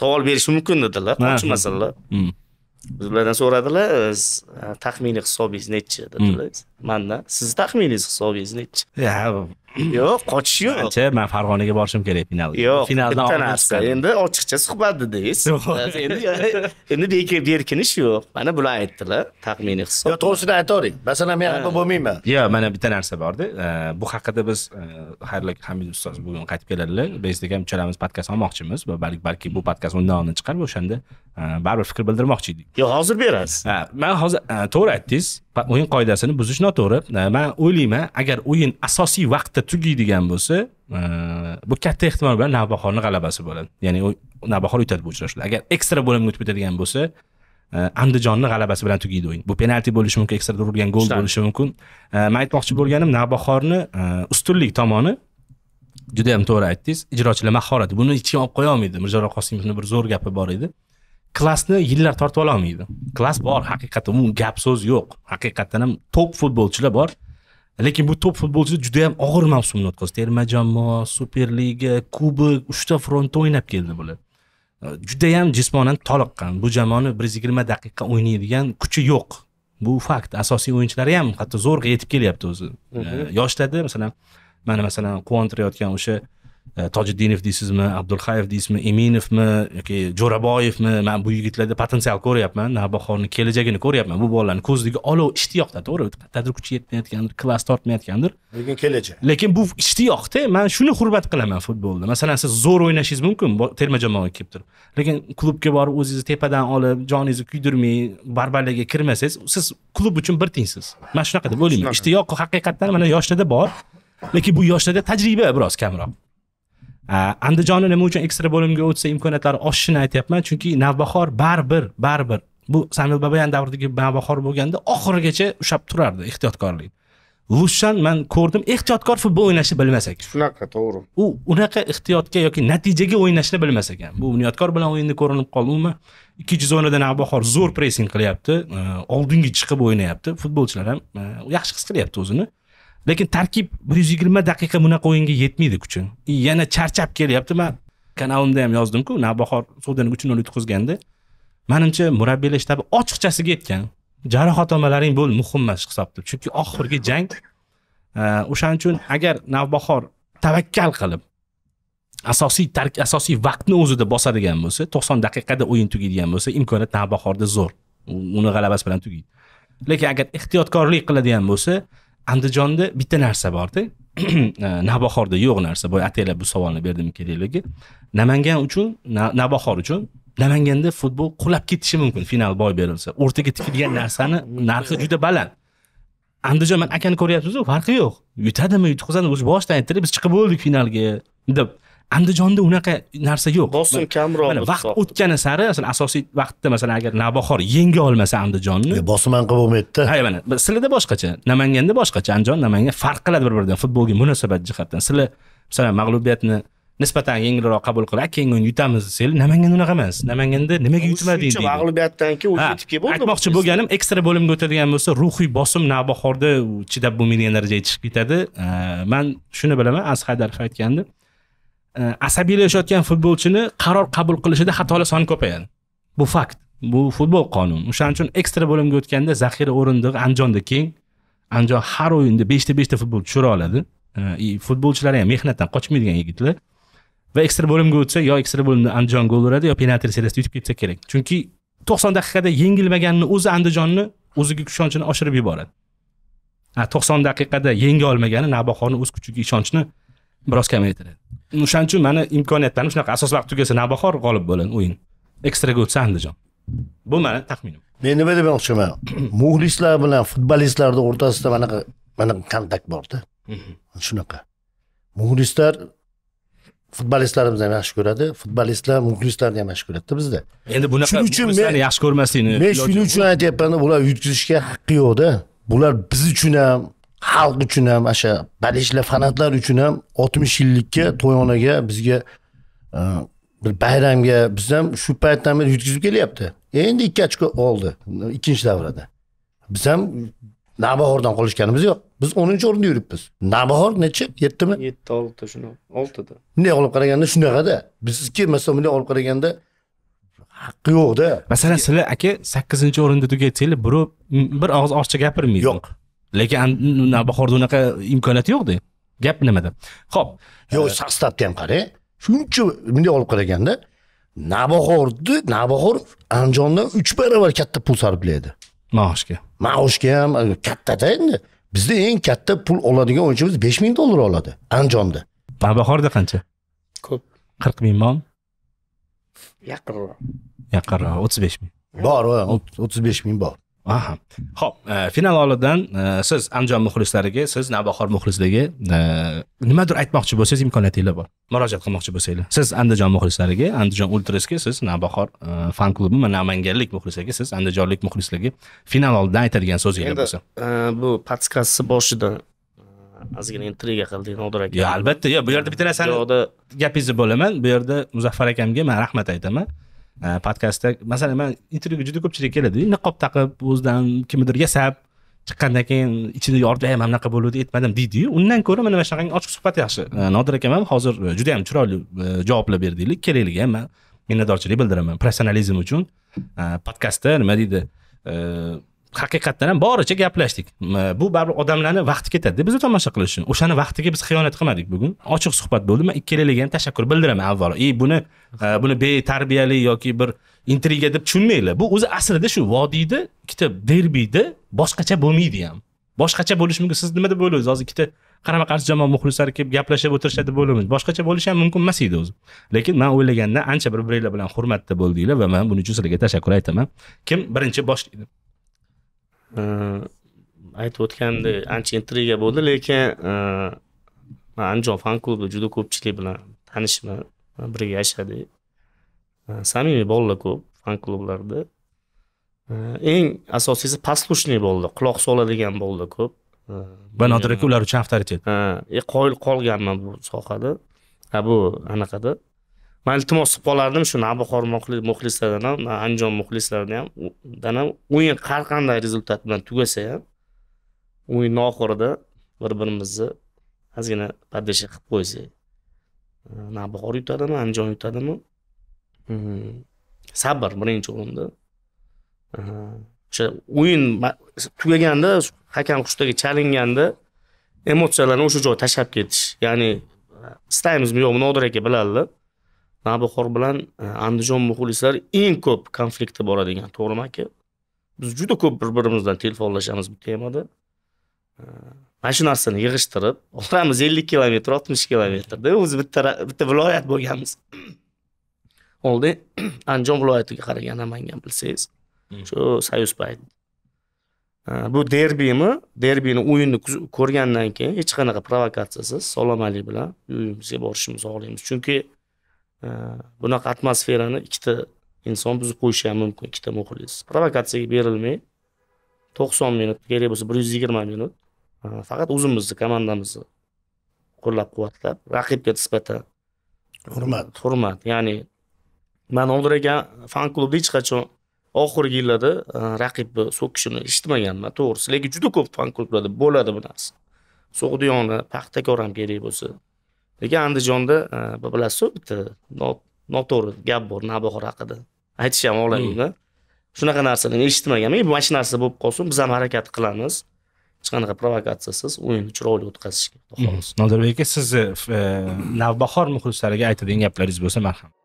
savol berishi mumkin dedilar qochmasinlar hmm. biz ulardan so'radilar taxminiy hisobingiz nechi dedilar hmm. manda sizni taxminingiz hisobingiz nechi yo'q qochish yo'q manimcha man farg'onaga borishim kerak finalga yo'q finaldan bitta narsa endi ochiqcha suhbat dedingiz endi endi berkinish yo'q mana bular aytdilar taxminiy hisob yo to'g'risini aytavering masalan men xafa bo'lmayman yo'q mana bitta narsa borda bu haqida biz e, xayrli hamid ustoz bugun qaytib keladilar biz ham uchalamiz podkast olmoqchimiz va balki bu podkast undan oldin chiqarib o'shanda e, baribir fikr bildirmoqchi edik yo'q hozir berasiz man hozir e, to'g'ri aytdingiz o'yin qoidasini buzish noto'g'ri э, man o'ylayman agar o'yin asosiy vaqtda tugaydigan bo'lsa э, bu katta ehtimol bilan navbahorni g'alabasi bo'ladi ya'ni navbahor yutadi bu uchrashuvda agar ekstra bo'limga o'tib ketadigan bo'lsa э, andijonni g'alabasi bilan tugaydi o'yin bu penalti bo'lishi mumkin ekstra urilgan gol bo'lishi mumkin man aytmoqchi bo'lganim navbahorni ustunlik tomoni juda yam to'g'ri aytdingiz ijrochilar mahorati buni hech kim olib qo'ya olmaydi mirjalol qosimovni bir zo'r gapi bor edi klassni yillar tortib ololmaydi klass bor haqiqatda umuman gap so'z yo'q haqiqatdan ham top futbolchilar bor lekin bu top futbolchilar juda yam og'ir mavsumni o'tkazdi terma jamoa superliga kubok uchta frontda o'ynab keldi bular judayam jismonan toliqqan bu jamoani bir yuz yigirma daqiqa o'ynaydigan kuchi yo'q bu fakt asosiy o'yinchilari ham hatto zo'rg'a yetib kelyapti o'zi yoshlarda masalan mana masalan quvontirayotgan o'sha tojiddinov deysizmi abdulhayev deysizmi eminovmi yoki jo'raboyevmi man bu yigitlarda potensial ko'ryapman navbahorni kelajagini ko'ryapman bu bolalarni ko'zidagi olov ishtiyoqda to'g'ri qandaydir kuch yetmayotgandir klass tortmayotgandir lekin kelajak lekin bu ishtiyoqda man shuni hurmat qilaman futbolda masalan siz zo'r o'ynashingiz mumkin terma jamoaga kelib turib lekin klubga borib o'zingizni tepadan olib joningizni kuydirmay barbarlarga kirmasangiz siz klub uchun bir tiyinsiz man shunaqa deb o'ylayman ishtiyoq haqiqatdan mana yoshlarda bor lekin bu yoshlarda tajriba biroz kamroq Э, andijonni nima uchun ekstra bo'limga o'tsa imkoniyatlari oshishini aytyapman chunki navbahor baribir baribir bu samil babayan davridagi navbahor bo'lganda oxirigacha ushlab turardi ehtiyotkorlik lushan man ko'rdim ehtiyotkor futbol o'ynashni bilmas ekan shunaqa to'g'ri u unaqa ehtiyotga yoki natijaga o'ynashni bilmas ekan bu bunyodkor bilan o'yinda ko'rinib qoldi umuman ikkinchi zonada navbahor zo'r pressing qilyapti e, oldinga chiqib o'ynayapti futbolchilar ham e, yaxshi his qilyapti o'zini lekin tarkib bir yuz yigirma daqiqa bunaqa o'yinga yetmaydi kuchi yana charchab kelyapti man kanalimda ham yozdimku navbahor suvdan uch nol yutqizganda manimcha murabbiylar shtabi ochiqchasiga yetgan jarohat olmalaring bo'l muhim emas hisobda chunki oxirgi jang e, o'shaning uchun agar navbahor tavakkal qilib asosiy tark asosiy vaqtni o'zida bosadigan bo'lsa to'qson daqiqada o'yin tugaydigan bo'lsa imkoniyat navbahorda zo'r uni g'alabasi bilan tugaydi lekin agar ehtiyotkorlik qiladigan bo'lsa andijonda bitta narsa borda navbahorda yo'q narsa boya ataylab bu savolni berdim deylik namangan uchun navbahor uchun namanganda futbol qulab ketishi mumkin final boy berilsa o'rtaga tikilgan narsani narxi juda baland andijon man akani ko'ryapsizu farqi yo'q yutadimi yutqazadimi o'sha boshidan aytdilar biz chiqib bo'ldik finalga deb andijonda unaqa narsa yo'q bosim kamroq mana vaqt o'tgani sari masalan asosiy vaqtda masalan agar navbahor yenga olmasa andijonni bosim qilib bo'lmaydida ha mana sizlarda boshqacha namanganda boshqacha andijon namangan farq qiladi bir biridan futbolga munosabat jihatdan sizlar masalan mag'lubiyatni nisbatan yengilroq qabul qilib keyin uni yutamiz desanglar namanganda unaqa emas namanganda nimaga yutmading deydi mag'lubiyatdan keyin o'sha yetib kelib bo'ldi aytmoqchi bo'lganim ekstra bo'limga o'tadigan bo'lsa ruhiy bosim navbahorda chidab bo'lmaydigan darajaga chiqib ketadi man shuni bilaman asqar haydarov aytgandi asabiylashayotgan futbolchini qaror qabul qilishida xatolar soni ko'payadi bu fakt bu futbol qonun o'shaning uchun ekstra bo'limga o'tganda zaxira o'rindig'i andijonda keng andijon har o'yinda beshta beshta futbol tushira oladi futbolchilar ham mehnatdan qochmaydigan yigitlar va ekstra bo'limga o'tsa yo ekstra bo'limda andijon gol uradi yo penalti seriyasida yutib ketsa kerak chunki to'qson daqiqada yengilmaganini o'zi andijonni o'ziga ishonchini oshirib yuboradi to'qson daqiqada yenga olmagani navbahorni o'z kuchiga ishonchni biroz kamaytiradi o'shaning uchun mana imkoniyatlarim shunaqa asos vaqt tugasa navbahor g'olib bo'ladi o'yin ekstraga o'tsa andijon bu mani taxminim men nima demoqchiman muxlislar bilan futbolistlarni o'rtasida manaqa manaqa kontakt borda mhm. shunaqa muxlislar futbolistlarimizni ham yaxshi ko'radi futbolistlar muxlislarni ham yaxshi ko'radida bizda endi bunaqa shuning uchun men yaxshi ko'rmaslikni men shuning uchun aytyapmanda ular yutkazishga haqqi yo'qda bular biz uchun ham xalq uchun ham o'sha badishlar fanatlar uchun ham oltmish yillikka to'yonaga bizga e, bir bayramga biz ham shu paytdan beri yutkazib kelyapti e, endi ikki ochko oldi ikkinchi davrada biz ham navbahordan qolishganimiz yo'q biz o'ninchi o'rinda yuribmiz navbahor necha yettimi yetti olti shunaqa oltida bunday olib qaraganda shunaqada bizniki masalan bunday olib qaraganda haqqi yo'qda masalan sizlar aka sakkizinchi o'rinda tugatsanglar birov bir og'iz ortiqcha gapirmaydi yo'q lekin navbahorda unaqa imkoniyat yo'qda gap nimada ho'p yo'q sostavni ham qara shuncha bunday olib qaraganda navbahorni navbahor andijondan uch barobar katta pul sarflaydi maoshga maoshga ham e, kattada endi bizda eng katta pul oladigan o'yinchimiz besh ming dollar oladi andijonda navbahorda qancha ko'p qirq ming mingmi yaqinroq yaqinroq o'ttiz besh ming bor o'ttiz besh ming bor aha ho'p e, final oldidan e, siz andijon muxlislariga siz navbahor muxlislariga e, nimadir aytmoqchi bo'lsangiz imkoniyatinglar bor murojaat qilmoqchi bo'lsanglar siz andijon muxlislariga andijon ultrasga siz navbahor fan klubi va namanganlik muxlislariga siz andijonlik muxlislarga final oldidan aytadigan so'zinglar bo'lsa bu podskastni boshida ozgina intriga qildik nodir aka yo'q albatta yo'q bu yerda bitta narsani gapingizni bo'laman bu yerda muzaffar akamga man rahmat aytaman podkastda masalan man intervyuga juda ko'pchilik keladi niqob taqib o'zidan kimnidir yasab chiqqandan keyin ichini yordi ham mana bunaqa bo'luvdi aytmadim deydiyu undan ko'ra mana mana shunaqangi ochiq suhbat yaxshi nodir akam ham hozir juda yam chiroyli javoblar berdinglar kerakligiga ham man minnatdorchilik bildiraman professionalizm uchun podkastda nima deydi haqiqatdan ham boricha gaplashdik bu baribir odamlarni vaqti ketadida bizni tomosha qilish uchun o'shani vaqtiga biz xiyonat qilmadik bugun ochiq suhbat bo'ldi man ikkalalarga ham tashakkur bildiraman avvalo и buni e, buni betarbiyalik yoki bir intriga deb tushunmanglar bu o'zi aslida shu vodiyda ikkita derbida boshqacha bo'lmaydi ham boshqacha bo'lishi mumkin siz nima deb o'ylaysiz hozir ikkita qarama qarshi jamoa muxlislari kelib gaplashib o'tirishadi deb o'ylaymiz boshqacha bo'lishi ham mumkin emas edi o'zi lekin man o'ylagandan ancha bir biringlar bilan hurmatda bo'ldinglar va man buning uchun sizlarga tashakkur aytaman kim birinchi boshlaydi aytib o'tgandek ancha intriga bo'ldi lekin man andijon fan klubi juda ko'pchilik bilan tanishman birga yashadik samimiy bolalar ko'p fan klublarda eng asosiysi послушный bo'ldi quloq soladigan bolalar ko'p banodir aka ular uchun avtoritet qoyil qolganman bu sohada bu anaqada man iltimos qilib qolardim shu buxoro muxlislardan ham andijon muxlislaridan ham dan ham o'yin har qanday rezultat bilan tugasa ham o'yinni oxirida bir birimizni ozgina поддержка qilib qo'ysak buxoro yutadimi andijon yutadimi sabr birinchi o'rinda o'sha o'yin tugaganda hakam qushdagi chalinganda emotsiyalarni o'sha joyga tashlab ketish ya'ni istaymizmi yo'qmi nodir aka biladilar navbahor bilan e, andijon muxlislari eng ko'p konfliktda boradigan to'g'rimi aka biz juda ko'p bir birimizdan telefonlashamiz bu temada e, mashinasini yig'ishtirib oramiz ellik kilometr oltmish kilometrda o'zi bitta bitta viloyat bo'lganmiz oldin andijon viloyatiga qaragan namangan bilsangiz hmm. shu sayuz payt e, bu derbimi derbini o'yinni ko'rgandan keyin hech qanaqa provokatsiyasiz salom alik bilan uyimizga borishimiz xohlaymiz chunki bunaqa atmosferani ikkita inson buzib qo'yishi ham mumkin ikkita muxlis provokatsiyaga berilmay to'qson minut kerak bo'lsa bir yuz yigirma minut faqat o'zimizni komandamizni qo'llab quvvatlab raqibga nisbatan hurmat hurmat ya'ni man oldiragan fan klubda hech qachon oxirgi yillarda raqibni so'kishini eshitmaganman to'g'risi lekin juda ko'p fan klublarda bo'ladi bu narsa so'g'diyona paxtakor ham kerak bo'lsa lekin andijonda e, bilasizu bitta noto'g'ri gap bor navbahor haqida aytish ham olaymanda hmm. shunaqa narsalarni eshitmaganman mana shu narsa bo'lib qolsin biz ham harakat qilamiz hech qanaqa provokatsiyasiz o'yinni chiroyli o'tkazishga xolos hmm. nodirbek aka sizni e, e, navbahor muxlislariga aytadigan gaplaringiz bo'lsa marhamat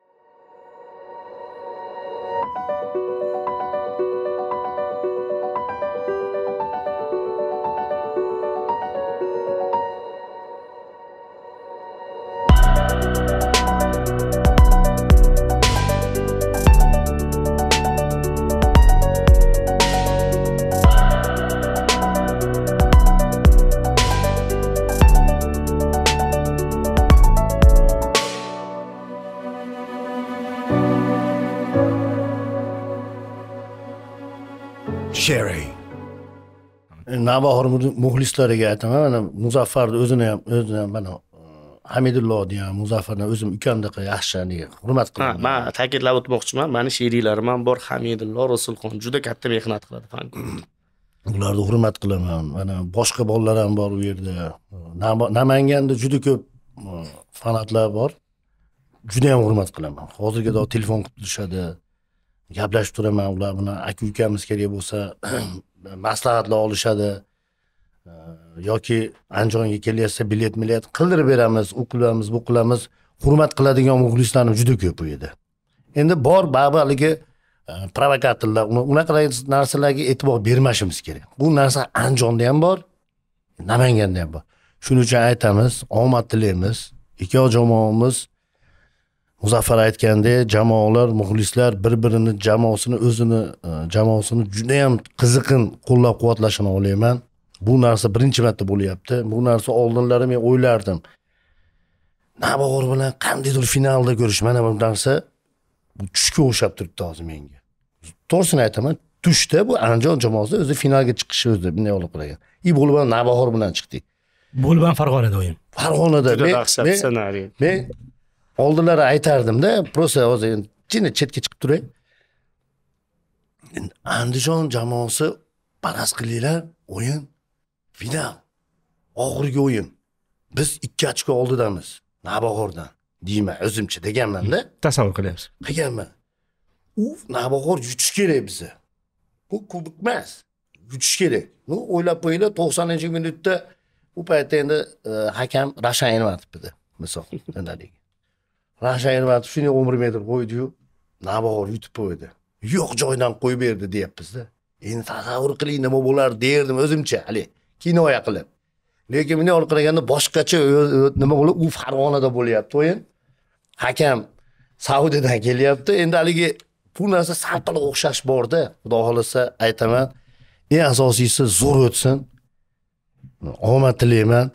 muxlislariga aytaman mana muzaffarni o'zini ham o'zini ham mana uh, hamidullo degan muzaffarni o'zim ukamdaqa yaxshi hurmat qilaman man ta'kidlab o'tmoqchiman mani sheriklarim ham bor hamidulloh rasulxon juda katta mehnat qiladi fan ularni hurmat qilaman mana boshqa bolalar ham bor u yerda namanganda juda ko'p uh, fanatlar bor juda yam hurmat qilaman hozirgada telefon qilib turishadi gaplashib turaman ular bilan aka ukamiz kerak bo'lsa maslahatlar olishadi yoki andijonga kelyapsa bilet milet qildirib beramiz u qilamiz bu qilamiz hurmat qiladigan muxlislarimiz juda ko'p u yerda endi bor baribir haligi e, provokatorlar unaqa narsalarga e'tibor bermashimiz kerak bu narsa andijonda ham bor namanganda ham bor shuning uchun aytamiz omad tilaymiz ikkov jamoamiz muzaffar aytgandek jamoalar muxlislar bir birini jamoasini o'zini e, jamoasini judayam qiziqin qo'llab quvvatlashini o'ylayman bu narsa birinchi marta bo'lyapti bu narsa oldinlari men o'ylardim nabog'or bilan qandaydir finalda ko'rish mana bu narsa bu tushga o'xshab turibdi hozir menga to'g'risini aytaman tushda bu andijon jamoasi o'zi finalga chiqishi o'zi bunday olib qaragan и bo'lib ham nabahor bilan chiqdik bo'lib ham farg'onada o'yin farg'onada juda dahshat ssenariy men oldinlari aytardimda просто hozir jini chetga chiqib turay andijon jamoasi parast qilinglar o'yin final oxirgi o'yin biz ikki ochko oldidamiz navbahordan deyman o'zimcha deganmanda hmm, tasavvur qilyapsiz qilganman u nabog'or yutish kerak bizni bu kubok emas yutish kerak ну o'ylab qo'yinglar to'qsoninchi minutda u paytda endi e, hakam rashan ermatov edi misol haligi rashan ermatov shunday o'n bir metr qo'ydiyu nabog'or yutib qo'ydi yo'q joydan qo'yib berdi deyapmizda endi tasavvur qiling nima bo'lar derdim o'zimcha haligi kinoya qilib lekin bunday olib qaraganda boshqacha nima bo'lib u farg'onada bo'lyapti o'yin hakam saudiyadan kelyapti endi haligi bu narsa sal pal o'xshash borda xudo xohlasa aytaman eng asosiysi zo'r o'tsin omad tilayman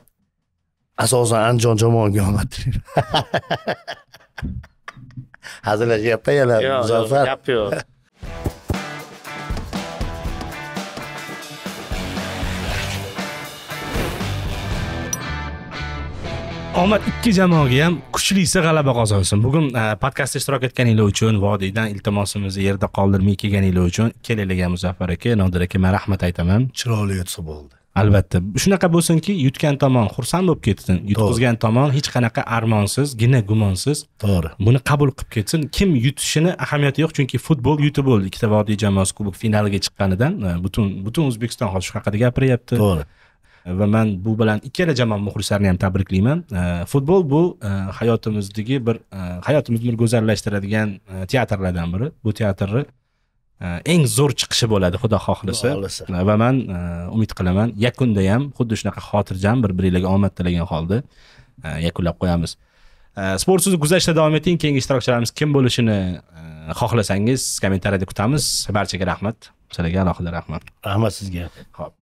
asosan andijon jamoaga omad tilayman hazillashyapman yana muzaffar gap yo'q omad ikki jamoaga ham kuchlisi g'alaba qozonsin bugun e, podkastda ishtirok etganinglar uchun vodiydan iltimosimizni yerda qoldirmay kelganinglar uchun kelinglarga muzaffar aka nodir aka man rahmat aytaman chiroyli yutsa bo'ldi albatta shunaqa bo'lsinki yutgan tomon xursand bo'lib ketsin yutqizgan tomon hech qanaqa armonsiz gina gumonsiz to'g'ri buni qabul qilib ketsin kim yutishini ahamiyati yo'q chunki futbol yutib bo'ldi ikkita vodiy jamoasi kubok finaliga chiqqanidan e, butun butun o'zbekiston hozir shu haqida gapiryapti to'g'ri va man bu bilan ikkala jamoa muxlislarini ham tabriklayman e, futbol bu e, hayotimizdagi bir e, hayotimizni bir go'zallashtiradigan teatrlardan biri bu teatrni eng zo'r chiqishi bo'ladi xudo xohlasa va man umid qilaman yakunda ham xuddi shunaqa xotirjam bir biringlarga omad tilagan holda yakunlab qo'yamiz sport so'zi kuzatishda davom eting keyingi ishtirokchilarimiz kim bo'lishini xohlasangiz kommentariyada kutamiz barchaga rahmat sizlarga alohida rahmat rahmat sizga ho'p